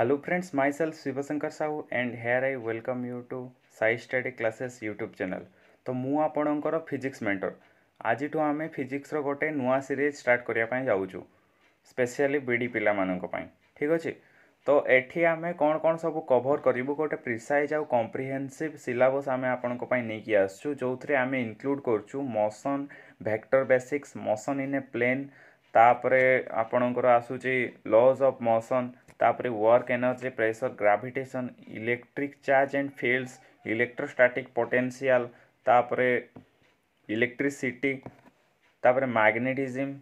hello friends myself Shivshankar Sahu and here I welcome you to Sai study classes YouTube channel ତ ମୁଁ ଆପଣଙ୍କର physics ମେଣ୍ଟର ଆଜିଠୁ ଆମେ ଫିଜିକ୍ସର ଗୋଟେ ନୂଆ ସିରିଜ୍ ଷ୍ଟାର୍ଟ କରିବା ପାଇଁ ଯାଉଛୁ ସ୍ପେଶିଆଲି ବି ଡ଼ି ପିଲାମାନଙ୍କ ପାଇଁ ଠିକ୍ ଅଛି ତ ଏଠି ଆମେ କ'ଣ କ'ଣ ସବୁ କଭର୍ କରିବୁ ଗୋଟେ ପ୍ରିସାଇଜ୍ ଆଉ କମ୍ପ୍ରିହେନ୍ସିଭ୍ ସିଲାବସ୍ ଆମେ ଆପଣଙ୍କ ପାଇଁ ନେଇକି ଆସିଛୁ ଯେଉଁଥିରେ ଆମେ ଇନକ୍ଲୁଡ଼ କରୁଛୁ motion vector basics motion in a plane ତାପରେ ଆପଣଙ୍କର ଆସୁଛି ଲଜ୍ ଅଫ୍ ମୋସନ୍ ତାପରେ work energy pressure gravitation electric charge and fields electrostatic potential ତାପରେ ଇଲେକ୍ଟ୍ରିସିଟି ତାପରେ ମ୍ୟାଗ୍ନେଟିଜିମ୍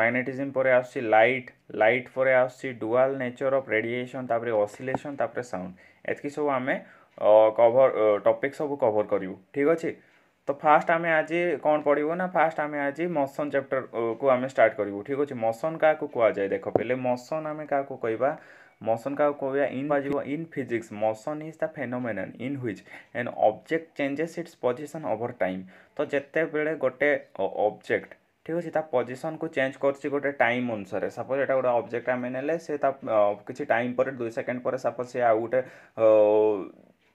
ମ୍ୟାଗ୍ନେଟିଜିମ୍ ପରେ ଆସୁଛି ଲାଇଟ୍ ଲାଇଟ୍ ପରେ ଆସୁଛି ଡୁଆଲ୍ ନେଚର୍ ଅଫ୍ ରେଡ଼ିଏସନ୍ ତାପରେ ଅସିଲେସନ୍ ତାପରେ ସାଉଣ୍ଡ ଏତିକି ସବୁ ଆମେ କଭର ଟପିକ୍ ସବୁ କଭର କରିବୁ ଠିକ୍ ଅଛି ତ ଫାର୍ଷ୍ଟ ଆମେ ଆଜି କ'ଣ ପଢ଼ିବୁ ନା ଫାର୍ଷ୍ଟ ଆମେ ଆଜି ମସନ୍ ଚାପ୍ଟରକୁ ଆମେ ଷ୍ଟାର୍ଟ କରିବୁ ଠିକ୍ ଅଛି ମସନ୍ କାହାକୁ କୁହାଯାଏ ଦେଖ ପିଲେ ମସନ୍ ଆମେ କାହାକୁ କହିବା ମସନ୍ କାହାକୁ କହିବା ଇନ୍ ବାଜିବ in physics motion is the phenomenon in which an object changes its position over time ତ ଯେତେବେଳେ ଗୋଟେ ଅବଜେକ୍ଟ ଠିକ୍ ଅଛି ତା ପୋଜିସନ୍କୁ ଚେଞ୍ଜ କରୁଛି ଗୋଟେ ଟାଇମ୍ ଅନୁସାରେ ସପୋଜ୍ ଏଇଟା ଗୋଟେ ଅବଜେକ୍ଟ ଆମେ ନେଲେ ସେ ତା କିଛି ଟାଇମ୍ ପରେ ଦୁଇ ସେକେଣ୍ଡ ପରେ ସପୋଜ୍ ସେ ଆଉ ଗୋଟେ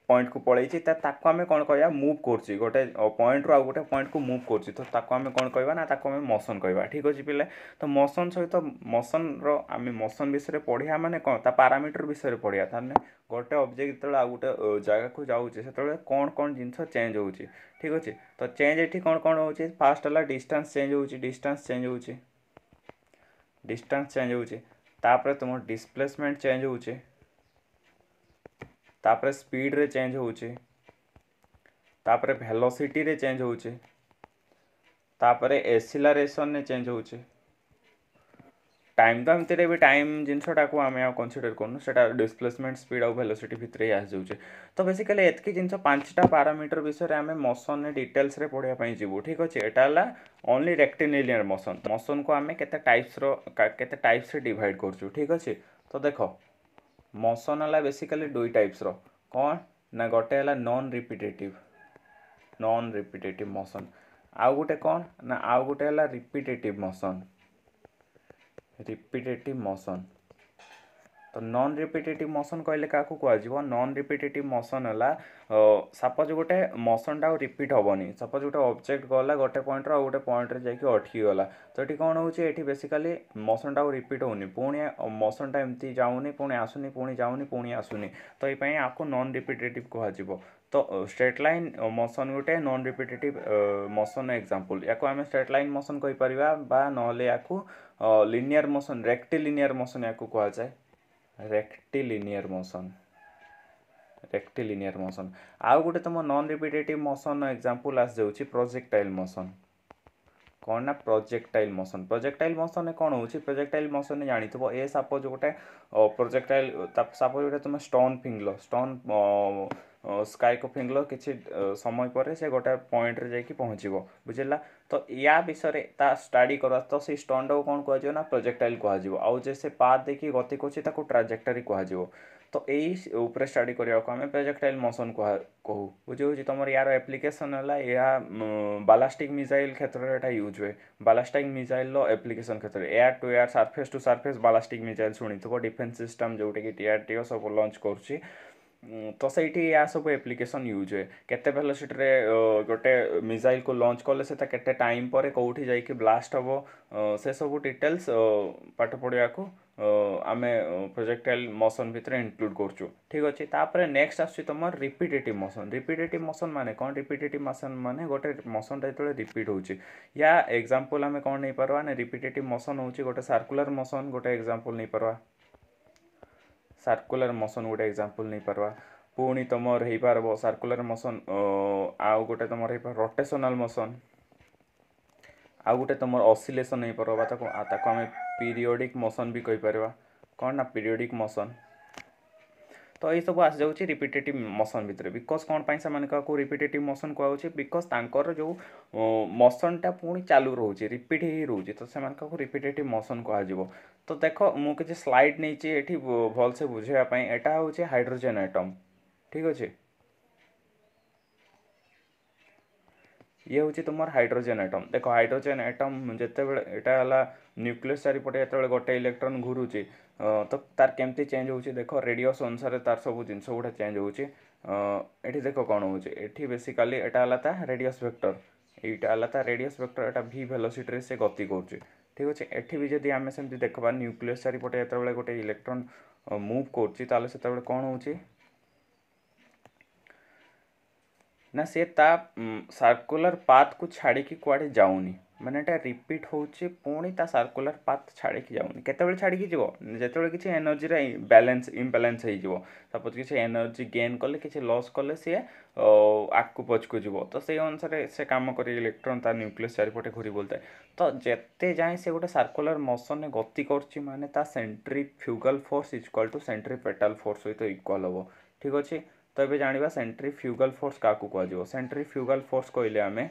পয়েন্টକୁ ପଳେଇଛି ତ ତାକୁ ଆମେ କ'ଣ କହିବା ମୁଭ୍ କରୁଛି ଗୋଟେ ପଏଣ୍ଟରୁ ଆଉ ଗୋଟେ ପଏଣ୍ଟକୁ ମୁଭ୍ କରୁଛି ତ ତାକୁ ଆମେ କ'ଣ କହିବା ନା ତାକୁ ଆମେ ମୋସନ୍ କହିବା ଠିକ୍ ଅଛି ପିଲା ତ ମୋସନ୍ ସହିତ ମୋସନ୍ର ଆମେ ମୋସନ୍ ବିଷୟରେ ପଢ଼ିବା ମାନେ କ'ଣ ତା ପାରାମିଟର ବିଷୟରେ ପଢ଼ିବା ତାହେଲେ ଗୋଟେ ଅବଜେକ୍ଟ ଯେତେବେଳେ ଆଉ ଗୋଟେ ଜାଗାକୁ ଯାଉଛି ସେତେବେଳେ କ'ଣ କ'ଣ ଜିନିଷ ଚେଞ୍ଜ ହେଉଛି ଠିକ୍ ଅଛି ତ ଚେଞ୍ଜ ଏଠି କ'ଣ କ'ଣ ହେଉଛି ଫାର୍ଷ୍ଟ ହେଲା ଡିଷ୍ଟାନ୍ସ ଚେଞ୍ଜ ହେଉଛି ଡିଷ୍ଟାନ୍ସ ଚେଞ୍ଜ ହେଉଛି ଡିଷ୍ଟାନ୍ସ ଚେଞ୍ଜ ହେଉଛି ତାପରେ ତୁମ ଡିସପ୍ଲେସମେଣ୍ଟ ଚେଞ୍ଜ ହେଉଛି ତାପରେ ସ୍ପିଡ଼ରେ ଚେଞ୍ଜ ହେଉଛି ତାପରେ ଭେଲୋସିଟିରେ ଚେଞ୍ଜ ହେଉଛି ତାପରେ ଏସିଲାରେସନରେ ଚେଞ୍ଜ ହେଉଛି ଟାଇମ୍ ତ ଏମିତିରେ ବି ଟାଇମ୍ ଜିନିଷଟାକୁ ଆମେ ଆଉ କନସିଡ଼ର କରୁନୁ ସେଇଟା ଡିସପ୍ଲେସମେଣ୍ଟ ସ୍ପିଡ଼ ଆଉ ଭେଲୋସିଟି ଭିତରେ ହିଁ ଆସିଯାଉଛି ତ ବେସିକାଲି ଏତିକି ଜିନିଷ ପାଞ୍ଚଟା ପାରାମିଟର ବିଷୟରେ ଆମେ ମସନରେ ଡିଟେଲ୍ସରେ ପଢ଼ିବା ପାଇଁ ଯିବୁ ଠିକ୍ ଅଛି ଏଇଟା ହେଲା ଓନ୍ଲି ରେକ୍ଟିନିଲିୟର ମସନ ମସନକୁ ଆମେ କେତେ ଟାଇପ୍ସର କେତେ ଟାଇପ୍ସରେ ଡିଭାଇଡ଼ କରୁଛୁ ଠିକ୍ ଅଛି ତ ଦେଖ ମସନ୍ ହେଲା ବେସିକାଲି ଦୁଇ ଟାଇପ୍ସର କ'ଣ ନା ଗୋଟେ ହେଲା non repetitive non repetitive motion ଆଉ ଗୋଟେ କ'ଣ ନା ଆଉ ଗୋଟେ ହେଲା ରିପିଟେଟିଭ୍ ମସନ୍ ରିପିଟେଟିଭ୍ ମସନ୍ ତ ନନ୍ ରିପିଟେଟିଭ୍ ମୋସନ୍ କହିଲେ କାହାକୁ କୁହାଯିବ ନନ୍ ରିପିଟେଟିଭ୍ ମୋସନ୍ ହେଲା ସପୋଜ୍ ଗୋଟେ ମୋସନ୍ଟା ଆଉ ରିପିଟ୍ ହେବନି ସପୋଜ୍ ଗୋଟେ ଅବଜେକ୍ଟ ଗଲା ଗୋଟେ ପଏଣ୍ଟରୁ ଆଉ ଗୋଟେ ପଏଣ୍ଟରେ ଯାଇକି ଅଟକି ଗଲା ତ ଏଠି କ'ଣ ହେଉଛି ଏଠି ବେସିକାଲି ମୋସନ୍ଟା ଆଉ ରିପିଟ୍ ହେଉନି ପୁଣି ମୋସନ୍ଟା ଏମିତି ଯାଉନି ପୁଣି ଆସୁନି ପୁଣି ଯାଉନି ପୁଣି ଆସୁନି ତ ଏଇ ପାଇଁ ଆକୁ ନନ୍ ରିପିଟେଟିଭ୍ କୁହାଯିବ ତ ଷ୍ଟ୍ରେଟ୍ ଲାଇନ୍ ମୋସନ୍ ଗୋଟେ ନନ୍ ରିପିଟେଟିଭ୍ ମୋସନ୍ ଏକ୍ଜାମ୍ପଲ୍ ୟାକୁ ଆମେ ଷ୍ଟ୍ରେଟ୍ ଲାଇନ୍ ମୋସନ୍ କହିପାରିବା ବା ନହେଲେ ୟାକୁ ଲିନିୟର୍ ମୋସନ୍ ରେକ୍ଟିଲିନିୟର୍ ମୋସନ୍ ୟାକୁ କୁହାଯାଏ ରେକ୍ଟିଲିନିୟର ମୋସନ୍ ରେକ୍ଟିଲିନିୟର ମୋସନ୍ ଆଉ ଗୋଟେ ତୁମ ନନ୍ ରିପିଟେଟିଭ୍ ମୋସନ୍ ଏକ୍ଜାମ୍ପଲ୍ ଆସିଯାଉଛି ପ୍ରୋଜେକ୍ଟାଇଲ୍ ମୋସନ୍ କ'ଣ ନା ପ୍ରୋଜେକ୍ଟାଇଲ୍ ମୋସନ୍ ପ୍ରୋଜେକ୍ଟାଇଲ୍ ମୋସନ୍ରେ କ'ଣ ହେଉଛି ପ୍ରୋଜେକ୍ଟାଇଲ୍ ମୋସନ୍ରେ ଜାଣିଥିବ ଏ ସାପୋଜ୍ ଗୋଟେ ପ୍ରୋଜେକ୍ଟାଇଲ୍ ସାପୋଜ୍ ଗୋଟେ ତୁମେ ଷ୍ଟୋନ୍ ଫିଙ୍ଗିଲ ଷ୍ଟୋନ୍ ସ୍କାଏକୁ ଫିଙ୍ଗିଲ କିଛି ସମୟ ପରେ ସେ ଗୋଟେ ପଏଣ୍ଟରେ ଯାଇକି ପହଞ୍ଚିବ ବୁଝିଲା ତ ୟା ବିଷୟରେ ତା ଷ୍ଟାଡ଼ି କରିବା ତ ସେଇ ଷ୍ଟନ୍ଟାକୁ କ'ଣ କୁହାଯିବ ନା ପ୍ରୋଜେକ୍ଟାଇଲ୍ କୁହାଯିବ ଆଉ ଯେ ସେ ପାଥ୍ ଦେଇକି ଗତି କରୁଛି ତାକୁ ଟ୍ରାଜେକ୍ଟାରୀ କୁହାଯିବ ତ ଏଇ ଉପରେ ଷ୍ଟଡ଼ି କରିବାକୁ ଆମେ ପ୍ରୋଜେକ୍ଟାଇଲ୍ ମୋସନ୍ କୁହା କହୁ ବୁଝିହେଉଛି ତୁମର ୟାର ଆପ୍ଲିକେସନ୍ ହେଲା ଏହା ବାଲାଷ୍ଟିକ୍ ମିସାଇଲ୍ କ୍ଷେତ୍ରରେ ଏଇଟା ୟୁଜ୍ ହୁଏ ବାଲାଷ୍ଟିକ୍ ମିସାଇଲ୍ର ଆପ୍ଲିକେସନ୍ କ୍ଷେତ୍ରରେ air to air surface to surface ballistic missile ଶୁଣିଥିବ ଡିଫେନ୍ସ ସିଷ୍ଟମ୍ ଯେଉଁଟାକି ଟିଆର୍ଟିଓ ସବୁ ଲଞ୍ଚ୍ କରୁଛି ତ ସେଇଠି ଏହା ସବୁ ଏପ୍ଲିକେସନ୍ ୟୁଜ୍ ହୁଏ କେତେ ଭେଲୋସିଟିରେ ଗୋଟେ ମିସାଇଲ୍କୁ ଲଞ୍ଚ କଲେ ସେଇଟା କେତେ ଟାଇମ୍ ପରେ କେଉଁଠି ଯାଇକି ବ୍ଲାଷ୍ଟ ହେବ ସେସବୁ ଡିଟେଲ୍ସ ପାଠ ପଢ଼ିବାକୁ ଆମେ ପ୍ରୋଜେକ୍ଟାଇଲ୍ ମୋସନ୍ ଭିତରେ ଇନକ୍ଲୁଡ଼୍ କରୁଛୁ ଠିକ୍ ଅଛି ତାପରେ ନେକ୍ସଟ ଆସୁଛି ତୁମର ରିପିଟେଟିଭ୍ ମୋସନ୍ ରିପିଟେଟିଭ୍ ମୋସନ୍ ମାନେ କ'ଣ ରିପିଟେଟିଭ୍ ମୋସନ୍ ମାନେ ଗୋଟେ ମୋସନ୍ଟା ଯେତେବେଳେ ରିପିଟ୍ ହେଉଛି ୟା ଏକ୍ଜାମ୍ପଲ୍ ଆମେ କ'ଣ ନେଇପାରିବା ନା ରିପିଟେଟିଭ୍ ମୋସନ୍ ହେଉଛି ଗୋଟେ ସାର୍କୁଲାର୍ ମୋସନ୍ ଗୋଟେ ଏକ୍ଜାମ୍ପଲ୍ ନେଇପାରିବା ସାର୍କୁଲାର ମୋସନ୍ ଗୋଟେ ଏକ୍ଜାମ୍ପଲ୍ ନେଇପାରିବା ପୁଣି ତୁମର ହେଇପାରିବ ସାର୍କୁଲାର ମୋସନ୍ ଆଉ ଗୋଟେ ତୁମର ହେଇପାରିବ ରୋଟେସନାଲ୍ ମୋସନ୍ ଆଉ ଗୋଟେ ତୁମର ଅସିଲେସନ୍ ହେଇପାରିବ ବା ତାକୁ ତାକୁ ଆମେ ପିରିଅଡ଼ିକ୍ ମୋସନ୍ ବି କହିପାରିବା କ'ଣ ନା ପିରିଅଡ଼ିକ୍ ମୋସନ୍ ତ ଏଇସବୁ ଆସିଯାଉଛି ରିପିଟେଟିଭ୍ ମୋସନ୍ ଭିତରେ ବିକଜ୍ କ'ଣ ପାଇଁ ସେମାନେ କାହାକୁ ରିପିଟେଟିଭ୍ ମୋସନ୍ କୁହାଯାଉଛି ବିକଜ୍ ତାଙ୍କର ଯେଉଁ ମୋସନ୍ଟା ପୁଣି ଚାଲୁ ରହୁଛି ରିପିଟ୍ ହେଇ ରହୁଛି ତ ସେମାନେ କାହାକୁ ରିପିଟେଟିଭ୍ ମୋସନ୍ କୁହାଯିବ ତ ଦେଖ ମୁଁ କିଛି ସ୍ଲାଇଡ଼୍ ନେଇଛି ଏଠି ଭଲସେ ବୁଝାଇବା ପାଇଁ ଏଇଟା ହେଉଛି ହାଇଡ୍ରୋଜେନ୍ ଆଇଟମ୍ ଠିକ୍ ଅଛି ଇଏ ହେଉଛି ତୁମର ହାଇଡ୍ରୋଜେନ୍ ଆଇଟମ୍ ଦେଖ ହାଇଡ୍ରୋଜେନ୍ ଆଇଟମ୍ ଯେତେବେଳେ ଏଇଟା ହେଲା ନ୍ୟୁକ୍ଲିୟସ୍ ଚାରିପଟେ ଯେତେବେଳେ ଗୋଟେ ଇଲେକ୍ଟ୍ରନ୍ ଘୁରୁଛି ତ ତାର କେମିତି ଚେଞ୍ଜ ହେଉଛି ଦେଖ ରେଡ଼ିଓସ୍ ଅନୁସାରେ ତାର ସବୁ ଜିନିଷ ଗୁଡ଼ା ଚେଞ୍ଜ ହେଉଛି ଏଠି ଦେଖ କ'ଣ ହେଉଛି ଏଠି ବେସିକାଲି ଏଇଟା ହେଲା ତା ରେଡ଼ିଓସ୍ ଭେକ୍ଟର ଏଇଟା ହେଲା ତା ରେଡ଼ିଓସ୍ ଭେକ୍ଟର ଏଇଟା ଭି ଭେଲୋସିଟିରେ ସେ ଗତି କରୁଛି ঠিক আছে এটি বি যদি আমি সেমতি দেখবা নিউক্লিয়স চারিপটে যেতবে গোটে ইলেকট্রন মুভ করছি তাহলে সেতবে কম হচ্ছে না সে তা সার্কুলার পাথ কু ছাড়ি কুয়াড়ে যাওনি ମାନେ ଏଇଟା ରିପିଟ୍ ହେଉଛି ପୁଣି ତା ସାର୍କୁଲାର୍ ପାଥ୍ ଛାଡ଼ିକି ଯାଉନି କେତେବେଳେ ଛାଡ଼ିକି ଯିବ ଯେତେବେଳେ କିଛି ଏନର୍ଜିରେ ବ୍ୟାଲେନ୍ସ ଇମ୍ବାଲାନ୍ସ ହେଇଯିବ ସପୋଜ୍ କିଛି ଏନର୍ଜି ଗେନ୍ କଲେ କିଛି ଲସ୍ କଲେ ସିଏ ଆଗକୁ ପଛକୁ ଯିବ ତ ସେଇ ଅନୁସାରେ ସେ କାମ କରି ଇଲେକ୍ଟ୍ରନ୍ ତା ନ୍ୟୁକ୍ଲିୟସ୍ ଚାରିପଟେ ଘୁରି ବୁଲୁଥାଏ ତ ଯେତେ ଯାଏଁ ସେ ଗୋଟେ ସାର୍କୁଲାର୍ ମୋସନ୍ରେ ଗତି କରୁଛି ମାନେ ତା centrifugal force equal to centripetal force ସହିତ ଇକ୍ୱାଲ୍ ହେବ ଠିକ୍ ଅଛି ତ ଏବେ ଜାଣିବା ସେଣ୍ଟ୍ରି ଫ୍ୟୁଗାଲ୍ ଫୋର୍ସ କାହାକୁ କୁହାଯିବ ସେଣ୍ଟ୍ରି ଫ୍ୟୁଗାଲ୍ ଫୋର୍ସ କହିଲେ ଆମେ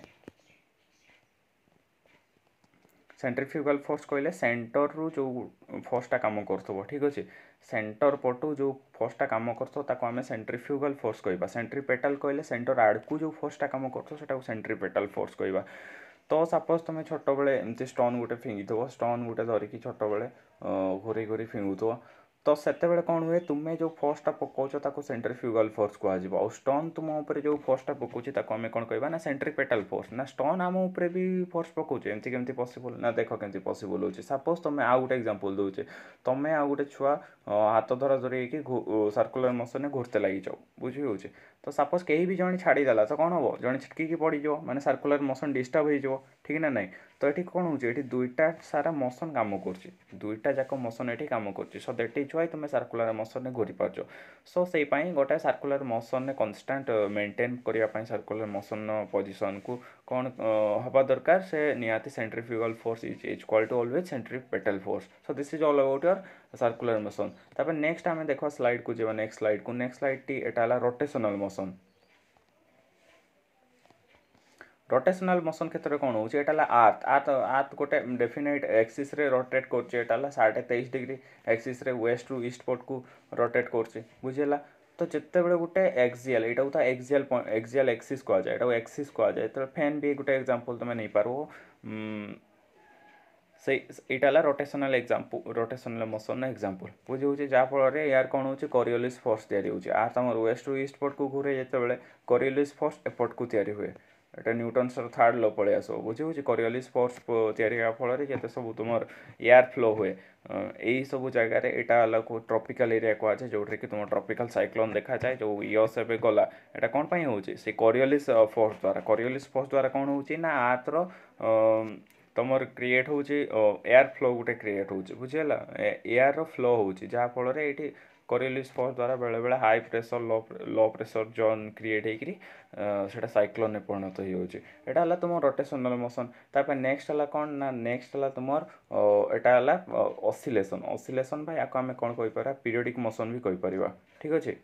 ସେଣ୍ଟ୍ରିଫ୍ୟୁଗାଲ୍ ଫୋର୍ସ କହିଲେ ସେଣ୍ଟରରୁ ଯେଉଁ ଫୋର୍ସଟା କାମ କରୁଥିବ ଠିକ୍ ଅଛି ସେଣ୍ଟର ପଟୁ ଯେଉଁ ଫୋର୍ସଟା କାମ କରୁଥିବ ତାକୁ ଆମେ ସେଣ୍ଟ୍ରିଫ୍ୟୁଗାଲ୍ ଫୋର୍ସ କହିବା ସେଣ୍ଟ୍ରିପେଟାଲ୍ କହିଲେ ସେଣ୍ଟର ଆଡ଼କୁ ଯେଉଁ ଫୋର୍ସଟା କାମ କରୁଥିବ ସେଟାକୁ ସେଣ୍ଟ୍ରିପେଟାଲ୍ ଫୋର୍ସ କହିବା ତ ସପୋଜ୍ ତୁମେ ଛୋଟବେଳେ ଏମିତି ଷ୍ଟୋନ୍ ଗୋଟେ ଫିଙ୍ଗିଥିବ ଷ୍ଟୋନ୍ ଗୋଟେ ଧରିକି ଛୋଟବେଳେ ଘୁରେଇ ଘୁରେଇ ଫିଙ୍ଗୁଥିବ ତ ସେତେବେଳେ କ'ଣ ହୁଏ ତୁମେ ଯେଉଁ ଫୋର୍ସଟା ପକାଉଛ ତାକୁ ସେଣ୍ଟ୍ରିଫ୍ୟୁଗାଲ୍ ଫୋର୍ସ କୁହାଯିବ ଆଉ ଷ୍ଟନ୍ ତୁମ ଉପରେ ଯେଉଁ ଫୋର୍ସଟା ପକାଉଛି ତାକୁ ଆମେ କ'ଣ କହିବା ନା ସେଣ୍ଟ୍ରିପେଟାଲ୍ ଫୋର୍ସ ନା ଷ୍ଟନ୍ ଆମ ଉପରେ ବି ଫୋର୍ସ ପକାଉଛି ଏମିତି କେମିତି ପସିବୁଲ୍ ନା ଦେଖ କେମିତି ପସିବୁଲ୍ ହେଉଛି ସପୋଜ୍ ତୁମେ ଆଉ ଗୋଟେ ଏକ୍ଜାମ୍ପଲ୍ ଦେଉଛି ତୁମେ ଆଉ ଗୋଟେ ଛୁଆ ହାତ ଧରା ଧରି ହେଇକି ସର୍କୁଲାର୍ ମୋସନ୍ରେ ଘୁରତେ ଲାଗିଛ ବୁଝି ହେଉଛି ତ ସପୋଜ୍ କେହି ବି ଜଣେ ଛାଡ଼ିଦେଲା ତ କ'ଣ ହେବ ଜଣେ ଛିଟକିକି ପଡ଼ିଯିବ ମାନେ ସାର୍କୁଲାର ମୋସନ୍ ଡିଷ୍ଟର୍ବ ହେଇଯିବ ଠିକ୍ ନା ନାହିଁ ତ ଏଠି କ'ଣ ହେଉଛି ଏଠି ଦୁଇଟା ସାରା ମୋସନ୍ କାମ କରୁଛି ଦୁଇଟା ଯାକ ମୋସନ୍ ଏଠି କାମ କରୁଛି ସୋ ଦ୍ୟାଟ୍ ଇଜ୍ ୱାଇ ତୁମେ ସାର୍କୁଲାର ମୋସନ୍ରେ ଘୁରିପାରୁଛ ସୋ ସେଇପାଇଁ ପାଇଁ ଗୋଟେ ସାର୍କୁଲାର ମୋସନ୍ରେ କନଷ୍ଟାଣ୍ଟ ମେଣ୍ଟେନ୍ କରିବା ପାଇଁ ସାର୍କୁଲାର ମୋସନ୍ର ପୋଜିସନ୍କୁ କ'ଣ ହେବା ଦରକାର ସେ ନିହାତି centrifugal force is is equal to always centripetal force so this is all about your circular motion ତାପରେ ନେକ୍ସଟ୍ ଆମେ ଦେଖ ସ୍ଲାଇଡ଼କୁ ଯିବା ନେକ୍ସଟ ସ୍ଲାଇଡ଼କୁ ନେକ୍ସଟ ସ୍ଲାଇଡ଼ଟି ଏଇଟା ହେଲା rotational motion motion rotational motion क्षेत्र कौन हो आर्थ आर्थ आर्थ गोटे डेफिनेट एक्सीस रोटेट कर साढ़े तेईस degree axis west to east पोर्ट को रोटेट कर बुझेगा तो जितेबाला गोटे एक्जियल यहाँ तो एक्जियल एक्जियल एक्सीस कहुए एक्सीस कहुए तो फैन भी गोटे एक्जामपल तुम नहीं पार्ब ସେଇ ଏଇଟା ହେଲା ରୋଟେସନାଲ୍ ଏକ୍ଜାମ୍ପୁ ରୋଟେସନାଲ୍ ମୋସନ୍ର ଏକ୍ଜାମ୍ପଲ୍ ବୁଝି ହେଉଛି ଯାହାଫଳରେ ଏହାର କ'ଣ ହେଉଛି କରିଓଲିସ୍ ଫୋର୍ସ ତିଆରି ହେଉଛି ଆର୍ ତୁମର ୱେଷ୍ଟରୁ ଇଷ୍ଟ ପଟକୁ ଘୁରେ ଯେତେବେଳେ କରିଓଲିସ୍ ଫୋର୍ସ ଏପଟକୁ ତିଆରି ହୁଏ ଏଇଟା ନ୍ୟୁଟନ୍ସର ଥାର୍ଡ଼ ଲ ପଳେଇ ଆସିବ ବୁଝି ହେଉଛି କରିଓଲିସ୍ ଫୋର୍ସ ତିଆରି ହେବା ଫଳରେ ଯେତେ ସବୁ ତୁମର ଏୟାର ଫ୍ଲୋ ହୁଏ ଏଇ ସବୁ ଜାଗାରେ ଏଇଟା ହେଲାକୁ ଟ୍ରପିକାଲ୍ ଏରିଆ କୁହାଯାଏ ଯେଉଁଠାରେ କି ତୁମ ଟ୍ରପିକାଲ୍ ସାଇକ୍ଲୋନ୍ ଦେଖାଯାଏ ଯେଉଁ ଇୟର୍ସ ଏବେ ଗଲା ଏଇଟା କ'ଣ ପାଇଁ ହେଉଛି ସେ କରିଓଲିସ୍ ଫୋର୍ସ ଦ୍ୱାରା କରିଓଲିସ୍ ଫୋର୍ସ ଦ୍ୱାରା କ'ଣ ହେଉଛି ନା ଆର୍ଥର তোমার କ୍ରିଏଟ୍ ହେଉଛି ଏୟାର୍ ଫ୍ଲୋ ଗୋଟେ କ୍ରିଏଟ୍ ହେଉଛି ବୁଝିହେଲା ଏୟାର୍ର ଫ୍ଲୋ ହେଉଛି ଯାହାଫଳରେ ଏଇଠି କୋରିଓଲିସ୍ ଫୋର୍ସ ଦ୍ୱାରା ବେଳେବେଳେ high pressure low low pressure zone create ହେଇକିରି ସେଇଟା ସାଇକ୍ଲୋନ୍ରେ ପରିଣତ ହେଇଯାଉଛି ଏଇଟା ହେଲା ତୁମ ରୋଟେସନାଲ୍ ମୋସନ୍ ତାପରେ ନେକ୍ସଟ ହେଲା କ'ଣ ନା ନେକ୍ସଟ ହେଲା ତୁମର ଏଇଟା ହେଲା ଅସିଲେସନ୍ ଅସିଲେସନ୍ ବା ୟାକୁ ଆମେ କ'ଣ କହିପାରିବା ପିରିୟଡ଼ିକ୍ ମୋସନ୍ ବି କହିପାରିବା ଠିକ୍ ଅଛି